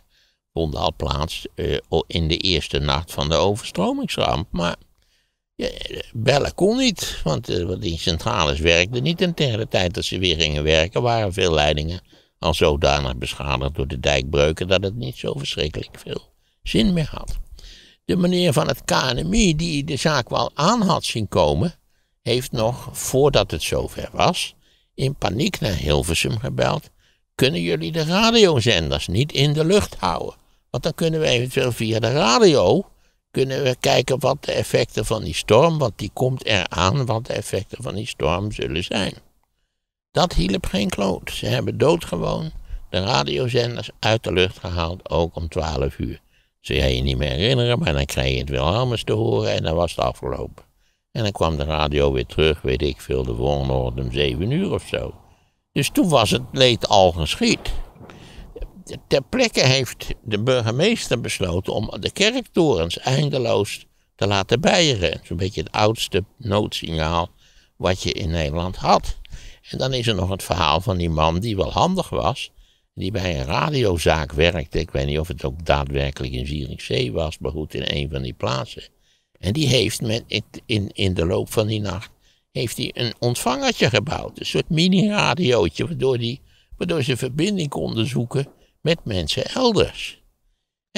[SPEAKER 1] vonden al plaats eh, in de eerste nacht van de overstromingsramp. Maar bellen kon niet, eh, want die centrales werkten niet. En tegen de tijd dat ze weer gingen werken, waren veel leidingen al zodanig beschadigd door de dijkbreuken dat het niet zo verschrikkelijk veel zin meer had de meneer van het KNMI, die de zaak wel aan had zien komen, heeft nog, voordat het zover was, in paniek naar Hilversum gebeld. Kunnen jullie de radiozenders niet in de lucht houden? Want dan kunnen we eventueel via de radio kunnen we kijken wat de effecten van die storm, want die komt eraan, wat de effecten van die storm zullen zijn. Dat hielp geen kloot. Ze hebben doodgewoon de radiozenders uit de lucht gehaald, ook om 12 uur. Zul jij je niet meer herinneren, maar dan kreeg je het Wilhelmus te horen en dan was het afgelopen. En dan kwam de radio weer terug, weet ik veel, de volgende ochtend om zeven uur of zo. Dus toen was het leed al geschied. Ter plekke heeft de burgemeester besloten om de kerktorens eindeloos te laten bijeren. Zo'n beetje het oudste noodsignaal wat je in Nederland had. En dan is er nog het verhaal van die man die wel handig was, die bij een radiozaak werkte. Ik weet niet of het ook daadwerkelijk in Zierikzee was, maar goed, in een van die plaatsen. En die heeft met, in, in de loop van die nacht heeft hij een ontvangertje gebouwd. Een soort mini-radiootje, waardoor, die, waardoor ze verbinding konden zoeken met mensen elders.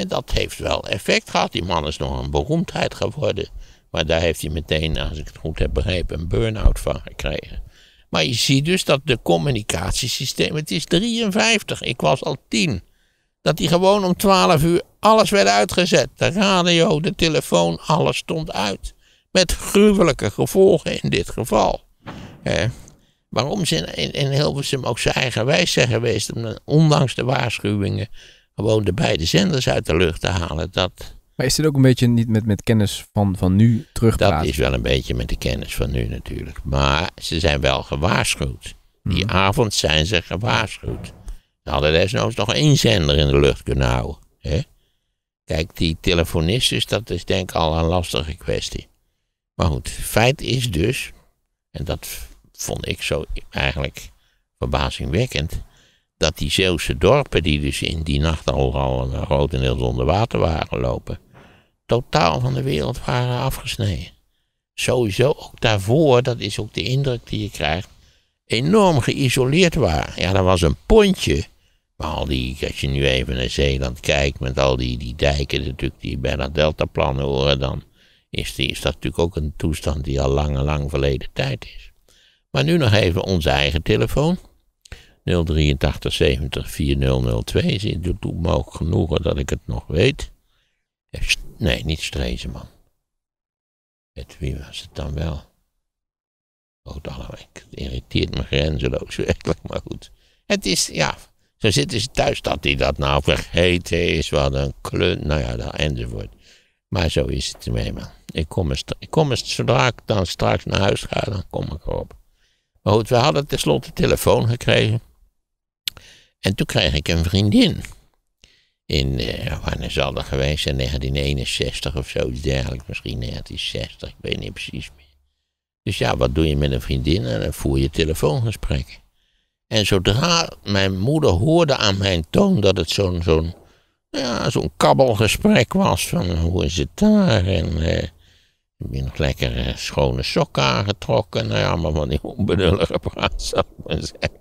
[SPEAKER 1] En dat heeft wel effect gehad. Die man is nog een beroemdheid geworden. Maar daar heeft hij meteen, als ik het goed heb begrepen, een burn-out van gekregen. Maar je ziet dus dat de communicatiesysteem, het is 53, ik was al 10. Dat die gewoon om 12 uur alles werd uitgezet. De radio, de telefoon, alles stond uit. Met gruwelijke gevolgen in dit geval. waarom ze in, Hilversum ook zo eigenwijs zijn geweest om ondanks de waarschuwingen gewoon de beide zenders uit de lucht te halen. Dat,
[SPEAKER 2] maar is dit ook een beetje niet met, met kennis van,
[SPEAKER 1] van nu terugpraten? Dat is wel een beetje met de kennis van nu natuurlijk. Maar ze zijn wel gewaarschuwd. Die hmm. avond zijn ze gewaarschuwd. Ze hadden desnoods nog één zender in de lucht kunnen houden. Hè? Kijk, die telefonistes, dat is denk ik al een lastige kwestie. Maar goed, feit is dus, en dat vond ik zo eigenlijk verbazingwekkend, dat die Zeeuwse dorpen, die dus in die nacht al, al eh, grotendeels onder water waren gelopen, totaal van de wereld waren afgesneden. Sowieso ook daarvoor, dat is ook de indruk die je krijgt, enorm geïsoleerd waren. Ja, dat was een pontje. Maar al die, als je nu even naar Zeeland kijkt, met al die, die dijken natuurlijk die bij dat deltaplan horen, dan is, die, is dat natuurlijk ook een toestand die al lang en lang verleden tijd is. Maar nu nog even onze eigen telefoon. 083 70 4002. Doet me ook genoegen dat ik het nog weet. Nee, niet man. Met wie was het dan wel? Oh, het irriteert me grenzeloos, werkelijk, maar goed. Het is, ja, zo zitten ze thuis dat hij dat nou vergeten is, wat een klunt, nou ja, enzovoort. Maar zo is het ermee, man. Ik kom eens, ik kom eens zodra ik dan straks naar huis ga, dan kom ik erop. Maar goed, we hadden tenslotte telefoon gekregen. En toen kreeg ik een vriendin in, uh, wanneer zal dat geweest zijn, 1961 of zoiets dergelijks, misschien 1960, ik weet niet precies meer. Dus ja, wat doe je met een vriendin? En dan voer je telefoongesprekken. En zodra mijn moeder hoorde aan mijn toon dat het zo'n zo'n ja, zo'n kabbelgesprek was van hoe is het daar en heb eh, je nog lekker eh, schone sokken aangetrokken, nou ja, maar van die onbenullige praat zou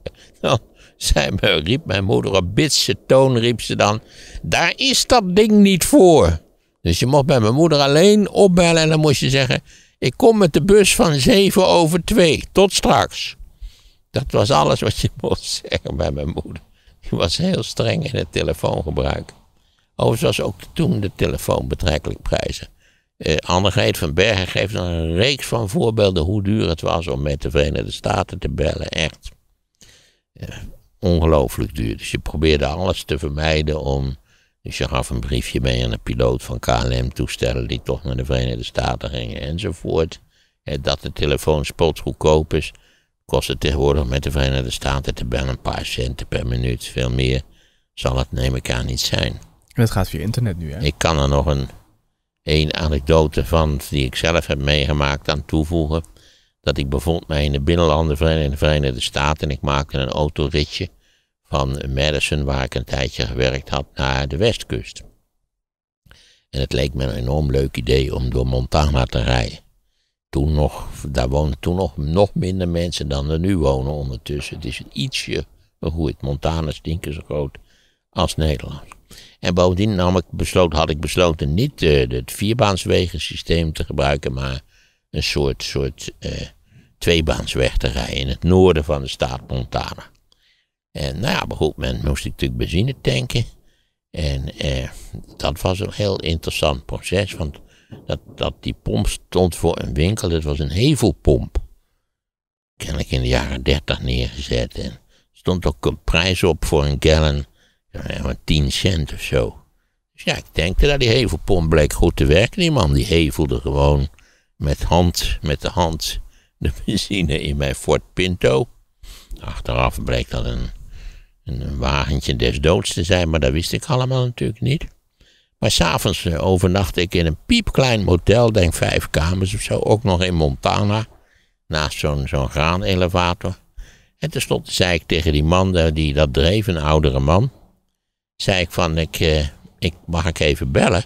[SPEAKER 1] Dan zij me, riep mijn moeder op bitse toon, riep ze dan, daar is dat ding niet voor. Dus je mocht bij mijn moeder alleen opbellen en dan moest je zeggen, ik kom met de bus van 7 over 2, tot straks. Dat was alles wat je mocht zeggen bij mijn moeder. Die was heel streng in het telefoongebruik. Overigens was ook toen de telefoon betrekkelijk prijzen Eh, Annegreet van Bergen geeft een reeks van voorbeelden hoe duur het was om met de Verenigde Staten te bellen, echt. Eh, ongelooflijk duur. Dus je probeerde alles te vermijden om. Dus je gaf een briefje mee aan een piloot van KLM-toestellen die toch naar de Verenigde Staten gingen enzovoort. En dat de telefoon spot goedkoop is, kost het tegenwoordig met de Verenigde Staten te bellen een paar centen per minuut. Veel meer zal het neem ik aan niet zijn.
[SPEAKER 2] En het gaat via internet nu, hè?
[SPEAKER 1] Ik kan er nog een, een anekdote van die ik zelf heb meegemaakt aan toevoegen dat ik bevond mij in de binnenlanden van de Verenigde Staten en ik maakte een autoritje van Madison, waar ik een tijdje gewerkt had, naar de westkust. En het leek me een enorm leuk idee om door Montana te rijden. Toen nog, daar woonden toen nog, nog minder mensen dan er nu wonen ondertussen. Het is een ietsje goed. Montana is tien keer zo groot als Nederland. En bovendien nam ik besloot, had ik besloten niet eh, het vierbaanswegensysteem te gebruiken, maar een soort, soort eh, tweebaansweg te rijden in het noorden van de staat Montana. En nou ja, op een goed moment moest ik natuurlijk benzine tanken. En eh, dat was een heel interessant proces, want dat, dat die pomp stond voor een winkel, dat was een hevelpomp. Kennelijk in de jaren dertig neergezet. En stond ook een prijs op voor een gallon, maar 10 cent of zo. Dus ja, ik denk dat die hevelpomp bleek goed te werken. Die man die hevelde gewoon met hand, met de hand, de benzine in mijn Ford Pinto. Achteraf bleek dat een, een wagentje des doods te zijn, maar dat wist ik allemaal natuurlijk niet. Maar s'avonds eh, overnachtte ik in een piepklein motel, denk vijf kamers of zo, ook nog in Montana, naast zo'n zo'n graanelevator. En tenslotte zei ik tegen die man eh, die dat dreef, een oudere man, zei ik van, ik, eh, ik mag ik even bellen,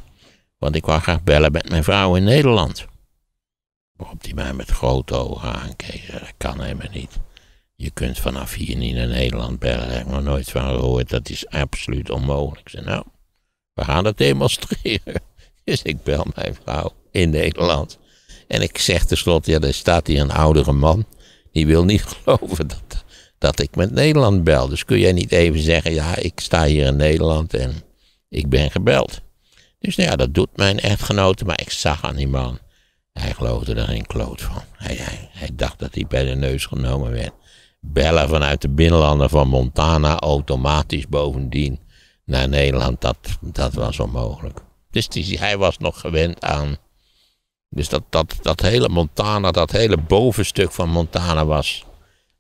[SPEAKER 1] want ik wou graag bellen met mijn vrouw in Nederland. Waarop die mij met grote ogen aankeek. Dat kan helemaal niet. Je kunt vanaf hier niet naar Nederland bellen. Daar heb ik nog nooit van gehoord. Dat is absoluut onmogelijk. Ik zei, nou, we gaan dat demonstreren. Dus ik bel mijn vrouw in Nederland. En ik zeg tenslotte, ja, er staat hier een oudere man. Die wil niet geloven dat, dat ik met Nederland bel. Dus kun jij niet even zeggen, ja, ik sta hier in Nederland en ik ben gebeld. Dus nou ja, dat doet mijn echtgenote, maar ik zag aan die man hij geloofde er geen kloot van. Hij, hij, hij dacht dat hij bij de neus genomen werd. Bellen vanuit de binnenlanden van Montana automatisch bovendien naar Nederland, dat, dat was onmogelijk. Dus hij was nog gewend aan. Dus dat, dat, dat hele Montana, dat hele bovenstuk van Montana was,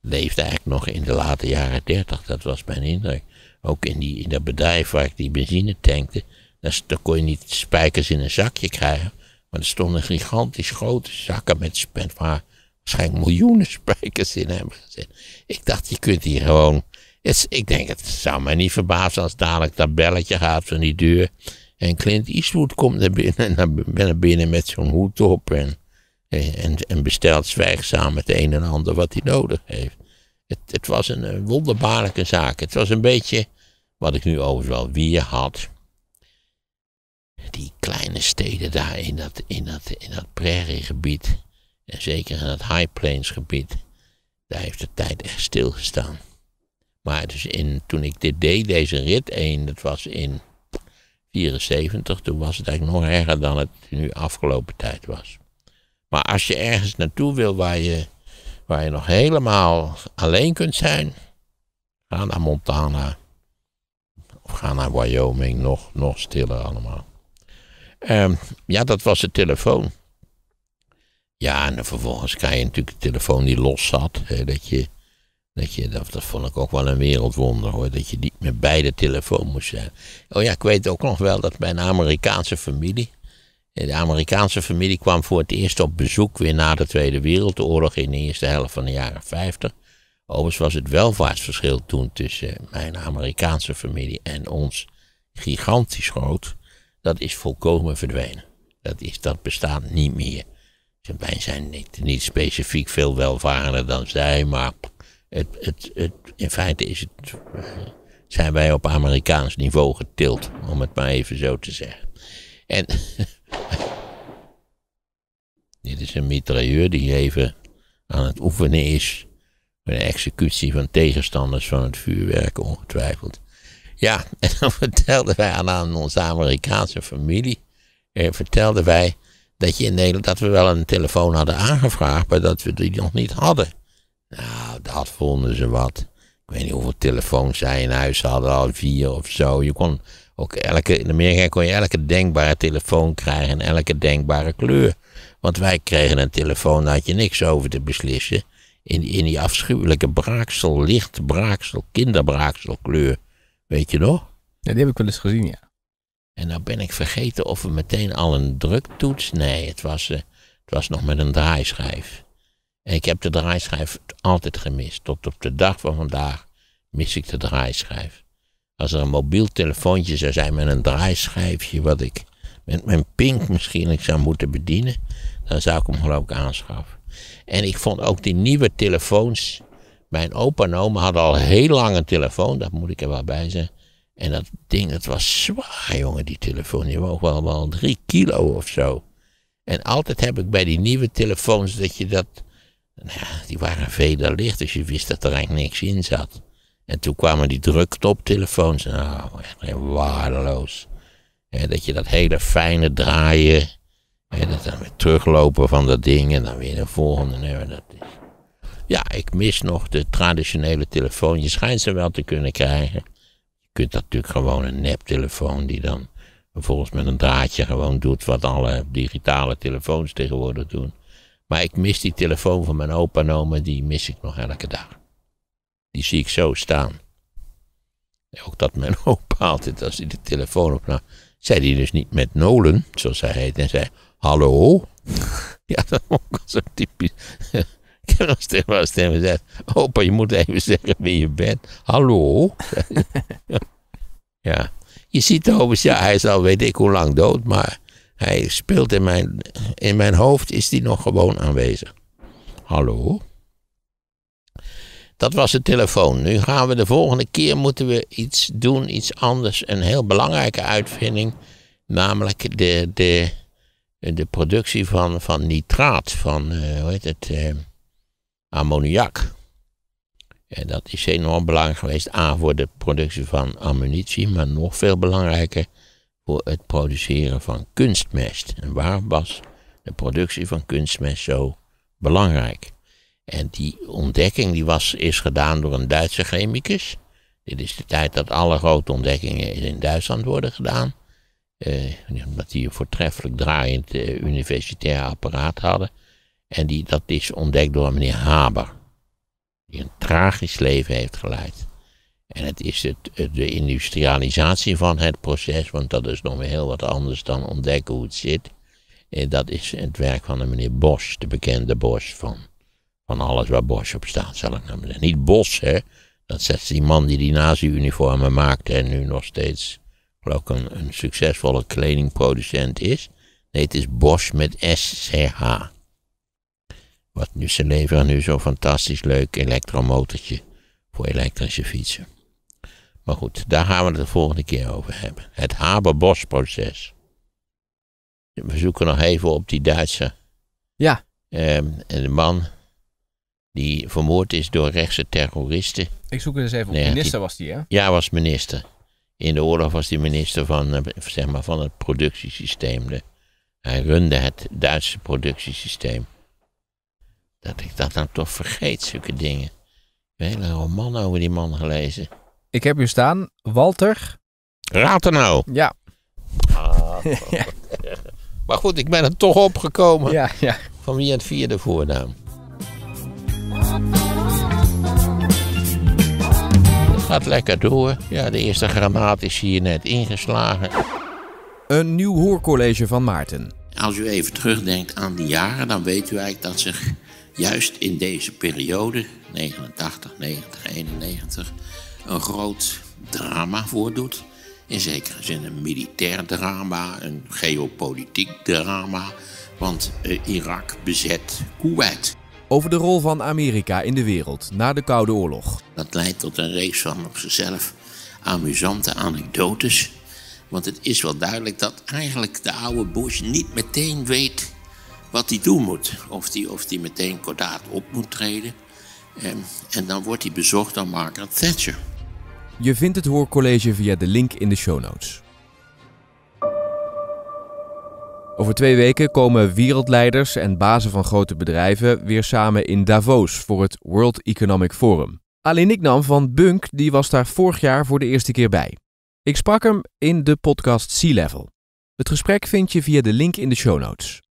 [SPEAKER 1] leefde eigenlijk nog in de late jaren 30. Dat was mijn indruk. Ook in, die, in dat bedrijf waar ik die benzine tankte, daar kon je niet spijkers in een zakje krijgen. Maar er stonden gigantisch grote zakken met spijkers, waar waarschijnlijk miljoenen spijkers in hebben gezet. Ik dacht, je kunt hier gewoon. Het, ik denk, het zou mij niet verbazen als dadelijk dat belletje gaat van die deur. En Clint Eastwood komt er binnen, naar binnen met zo'n hoed op en, en, bestelt zwijgzaam het een en ander wat hij nodig heeft. Het, het was een, wonderbare wonderbaarlijke zaak. Het was een beetje, wat ik nu overigens wel weer had, die kleine steden daar in dat, in dat, in dat prairiegebied, en zeker in dat High Plains gebied, daar heeft de tijd echt stilgestaan. Maar dus in, toen ik dit deed, deze rit 1, dat was in 74, toen was het eigenlijk nog erger dan het nu afgelopen tijd was. Maar als je ergens naartoe wil waar je, waar je nog helemaal alleen kunt zijn, ga naar Montana. Of ga naar Wyoming, nog, nog stiller allemaal. Ehm, ja, dat was de telefoon. Ja, en vervolgens krijg je natuurlijk de telefoon die los zat. Hè, dat je, dat, je dat, vond ik ook wel een wereldwonder hoor. Dat je die met beide telefoon moest zijn. Oh ja, ik weet ook nog wel dat mijn Amerikaanse familie. De Amerikaanse familie kwam voor het eerst op bezoek weer na de Tweede Wereldoorlog in de eerste helft van de jaren 50. Overigens was het welvaartsverschil toen tussen mijn Amerikaanse familie en ons gigantisch groot dat is volkomen verdwenen. Dat, is, dat bestaat niet meer. Wij zijn niet, niet specifiek veel welvarender dan zij, maar het, het, het, in feite is het, eh, zijn wij op Amerikaans niveau getild, om het maar even zo te zeggen. En dit is een mitrailleur die even aan het oefenen is voor de executie van tegenstanders van het vuurwerk, ongetwijfeld. Ja, en dan vertelden wij aan, aan onze Amerikaanse familie, eh, vertelden wij dat, je in Nederland, dat we wel een telefoon hadden aangevraagd, maar dat we die nog niet hadden. Nou, dat vonden ze wat. Ik weet niet hoeveel telefoons zij in huis hadden, al vier of zo. Je kon ook elke, in Amerika kon je elke denkbare telefoon krijgen en elke denkbare kleur. Want wij kregen een telefoon, daar had je niks over te beslissen. In, in die afschuwelijke braaksel, licht braaksel, kinderbraakselkleur. Weet je nog? Ja, die heb ik wel eens gezien, ja. En nou ben ik vergeten of we meteen al een druktoets. Nee, het was, eh, het was nog met een draaischijf. En ik heb de draaischijf altijd gemist. Tot op de dag van vandaag mis ik de draaischijf. Als er een mobiel telefoontje zou zijn met een draaischijfje, wat ik met mijn pink misschien zou moeten bedienen, dan zou ik hem geloof ik aanschaffen. En ik vond ook die nieuwe telefoons mijn opa en oma hadden al heel lang een telefoon, dat moet ik er wel bij zeggen. En dat ding, het was zwaar, jongen, die telefoon. Die woog wel, wel drie kilo of zo. En altijd heb ik bij die nieuwe telefoons dat je dat... Nou ja, die waren veder licht, dus je wist dat er eigenlijk niks in zat. En toen kwamen die druktoptelefoons. Nou, echt waardeloos. En dat je dat hele fijne draaien... En dat dan weer teruglopen van dat ding en dan weer de volgende. Nee, dat is... Ja, ik mis nog de traditionele telefoon. Je schijnt ze wel te kunnen krijgen. Je kunt natuurlijk gewoon een neptelefoon die dan vervolgens met een draadje gewoon doet wat alle digitale telefoons tegenwoordig doen. Maar ik mis die telefoon van mijn opa en die mis ik nog elke dag. Die zie ik zo staan. Ook dat mijn opa altijd, als hij de telefoon opnam, zei hij dus niet met Nolen, zoals hij heet, en zei, hallo? ja, dat was zo typisch. Ik heb als tegen gezegd: Opa, je moet even zeggen wie je bent. Hallo? ja. Je ziet Thomas, ja, hij is al weet ik hoe lang dood, maar hij speelt in mijn, in mijn hoofd, is die nog gewoon aanwezig. Hallo? Dat was de telefoon. Nu gaan we de volgende keer moeten we iets doen, iets anders. Een heel belangrijke uitvinding, namelijk de, de, de productie van, van nitraat, van, eh, hoe heet het, eh, ammoniak. En dat is enorm belangrijk geweest. aan voor de productie van ammunitie, maar nog veel belangrijker voor het produceren van kunstmest. En waarom was de productie van kunstmest zo belangrijk? En die ontdekking die was, is gedaan door een Duitse chemicus. Dit is de tijd dat alle grote ontdekkingen in Duitsland worden gedaan. Eh, omdat die een voortreffelijk draaiend eh, universitair apparaat hadden. En die, dat is ontdekt door meneer Haber. Die een tragisch leven heeft geleid. En het is het, de industrialisatie van het proces, want dat is nog weer heel wat anders dan ontdekken hoe het zit. Eh, dat is het werk van de meneer Bosch, de bekende Bosch van, van alles waar Bosch op staat, zal ik nou zeggen. Niet Bosch, hè. Dat is die man die die nazi-uniformen maakte en nu nog steeds, geloof ik, een, een succesvolle kledingproducent is. Nee, het is Bosch met SCH. Wat nu, ze leveren nu zo'n fantastisch leuk elektromotortje voor elektrische fietsen. Maar goed, daar gaan we het de volgende keer over hebben. Het Haber-Bosch-proces. We zoeken nog even op die Duitse ja. En ehm, de man die vermoord is door rechtse terroristen. Ik zoek het eens even op. minister was die, hè? Ja, was minister. In de oorlog was hij minister van, eh, zeg maar, van het productiesysteem. hij runde het Duitse productiesysteem dat ik dat nou toch vergeet, zulke dingen. Ik heb een hele roman over die man gelezen. Ik heb hier staan, Walter. Rathenau. Ja.
[SPEAKER 2] Ah, ja.
[SPEAKER 1] Maar goed, ik ben er toch opgekomen. Ja, ja. Van wie het vierde voornaam? Het gaat lekker door. Ja, de eerste grammaat is hier net ingeslagen.
[SPEAKER 2] Een nieuw hoorcollege van Maarten.
[SPEAKER 1] Als u even terugdenkt aan die jaren, dan weet u eigenlijk dat zich juist in deze periode, 89, 90, 91, een groot drama voordoet. In zekere zin een militair drama, een geopolitiek drama, want eh, Irak bezet
[SPEAKER 2] Kuwait. Over de rol van Amerika in de wereld na de Koude Oorlog.
[SPEAKER 1] Dat leidt tot een reeks van op zichzelf amusante anekdotes. Want het is wel duidelijk dat eigenlijk de oude Bush niet meteen weet wat hij doen moet. Of hij of die meteen kordaat op moet treden. En, ehm, en dan wordt hij
[SPEAKER 2] bezocht door Margaret Thatcher. Je vindt het hoorcollege via de link in de show notes. Over twee weken komen wereldleiders en bazen van grote bedrijven weer samen in Davos voor het World Economic Forum. Alleen Nam van Bunk die was daar vorig jaar voor de eerste keer bij. Ik sprak hem in de podcast Sea Level. Het gesprek vind je via de link in de show notes.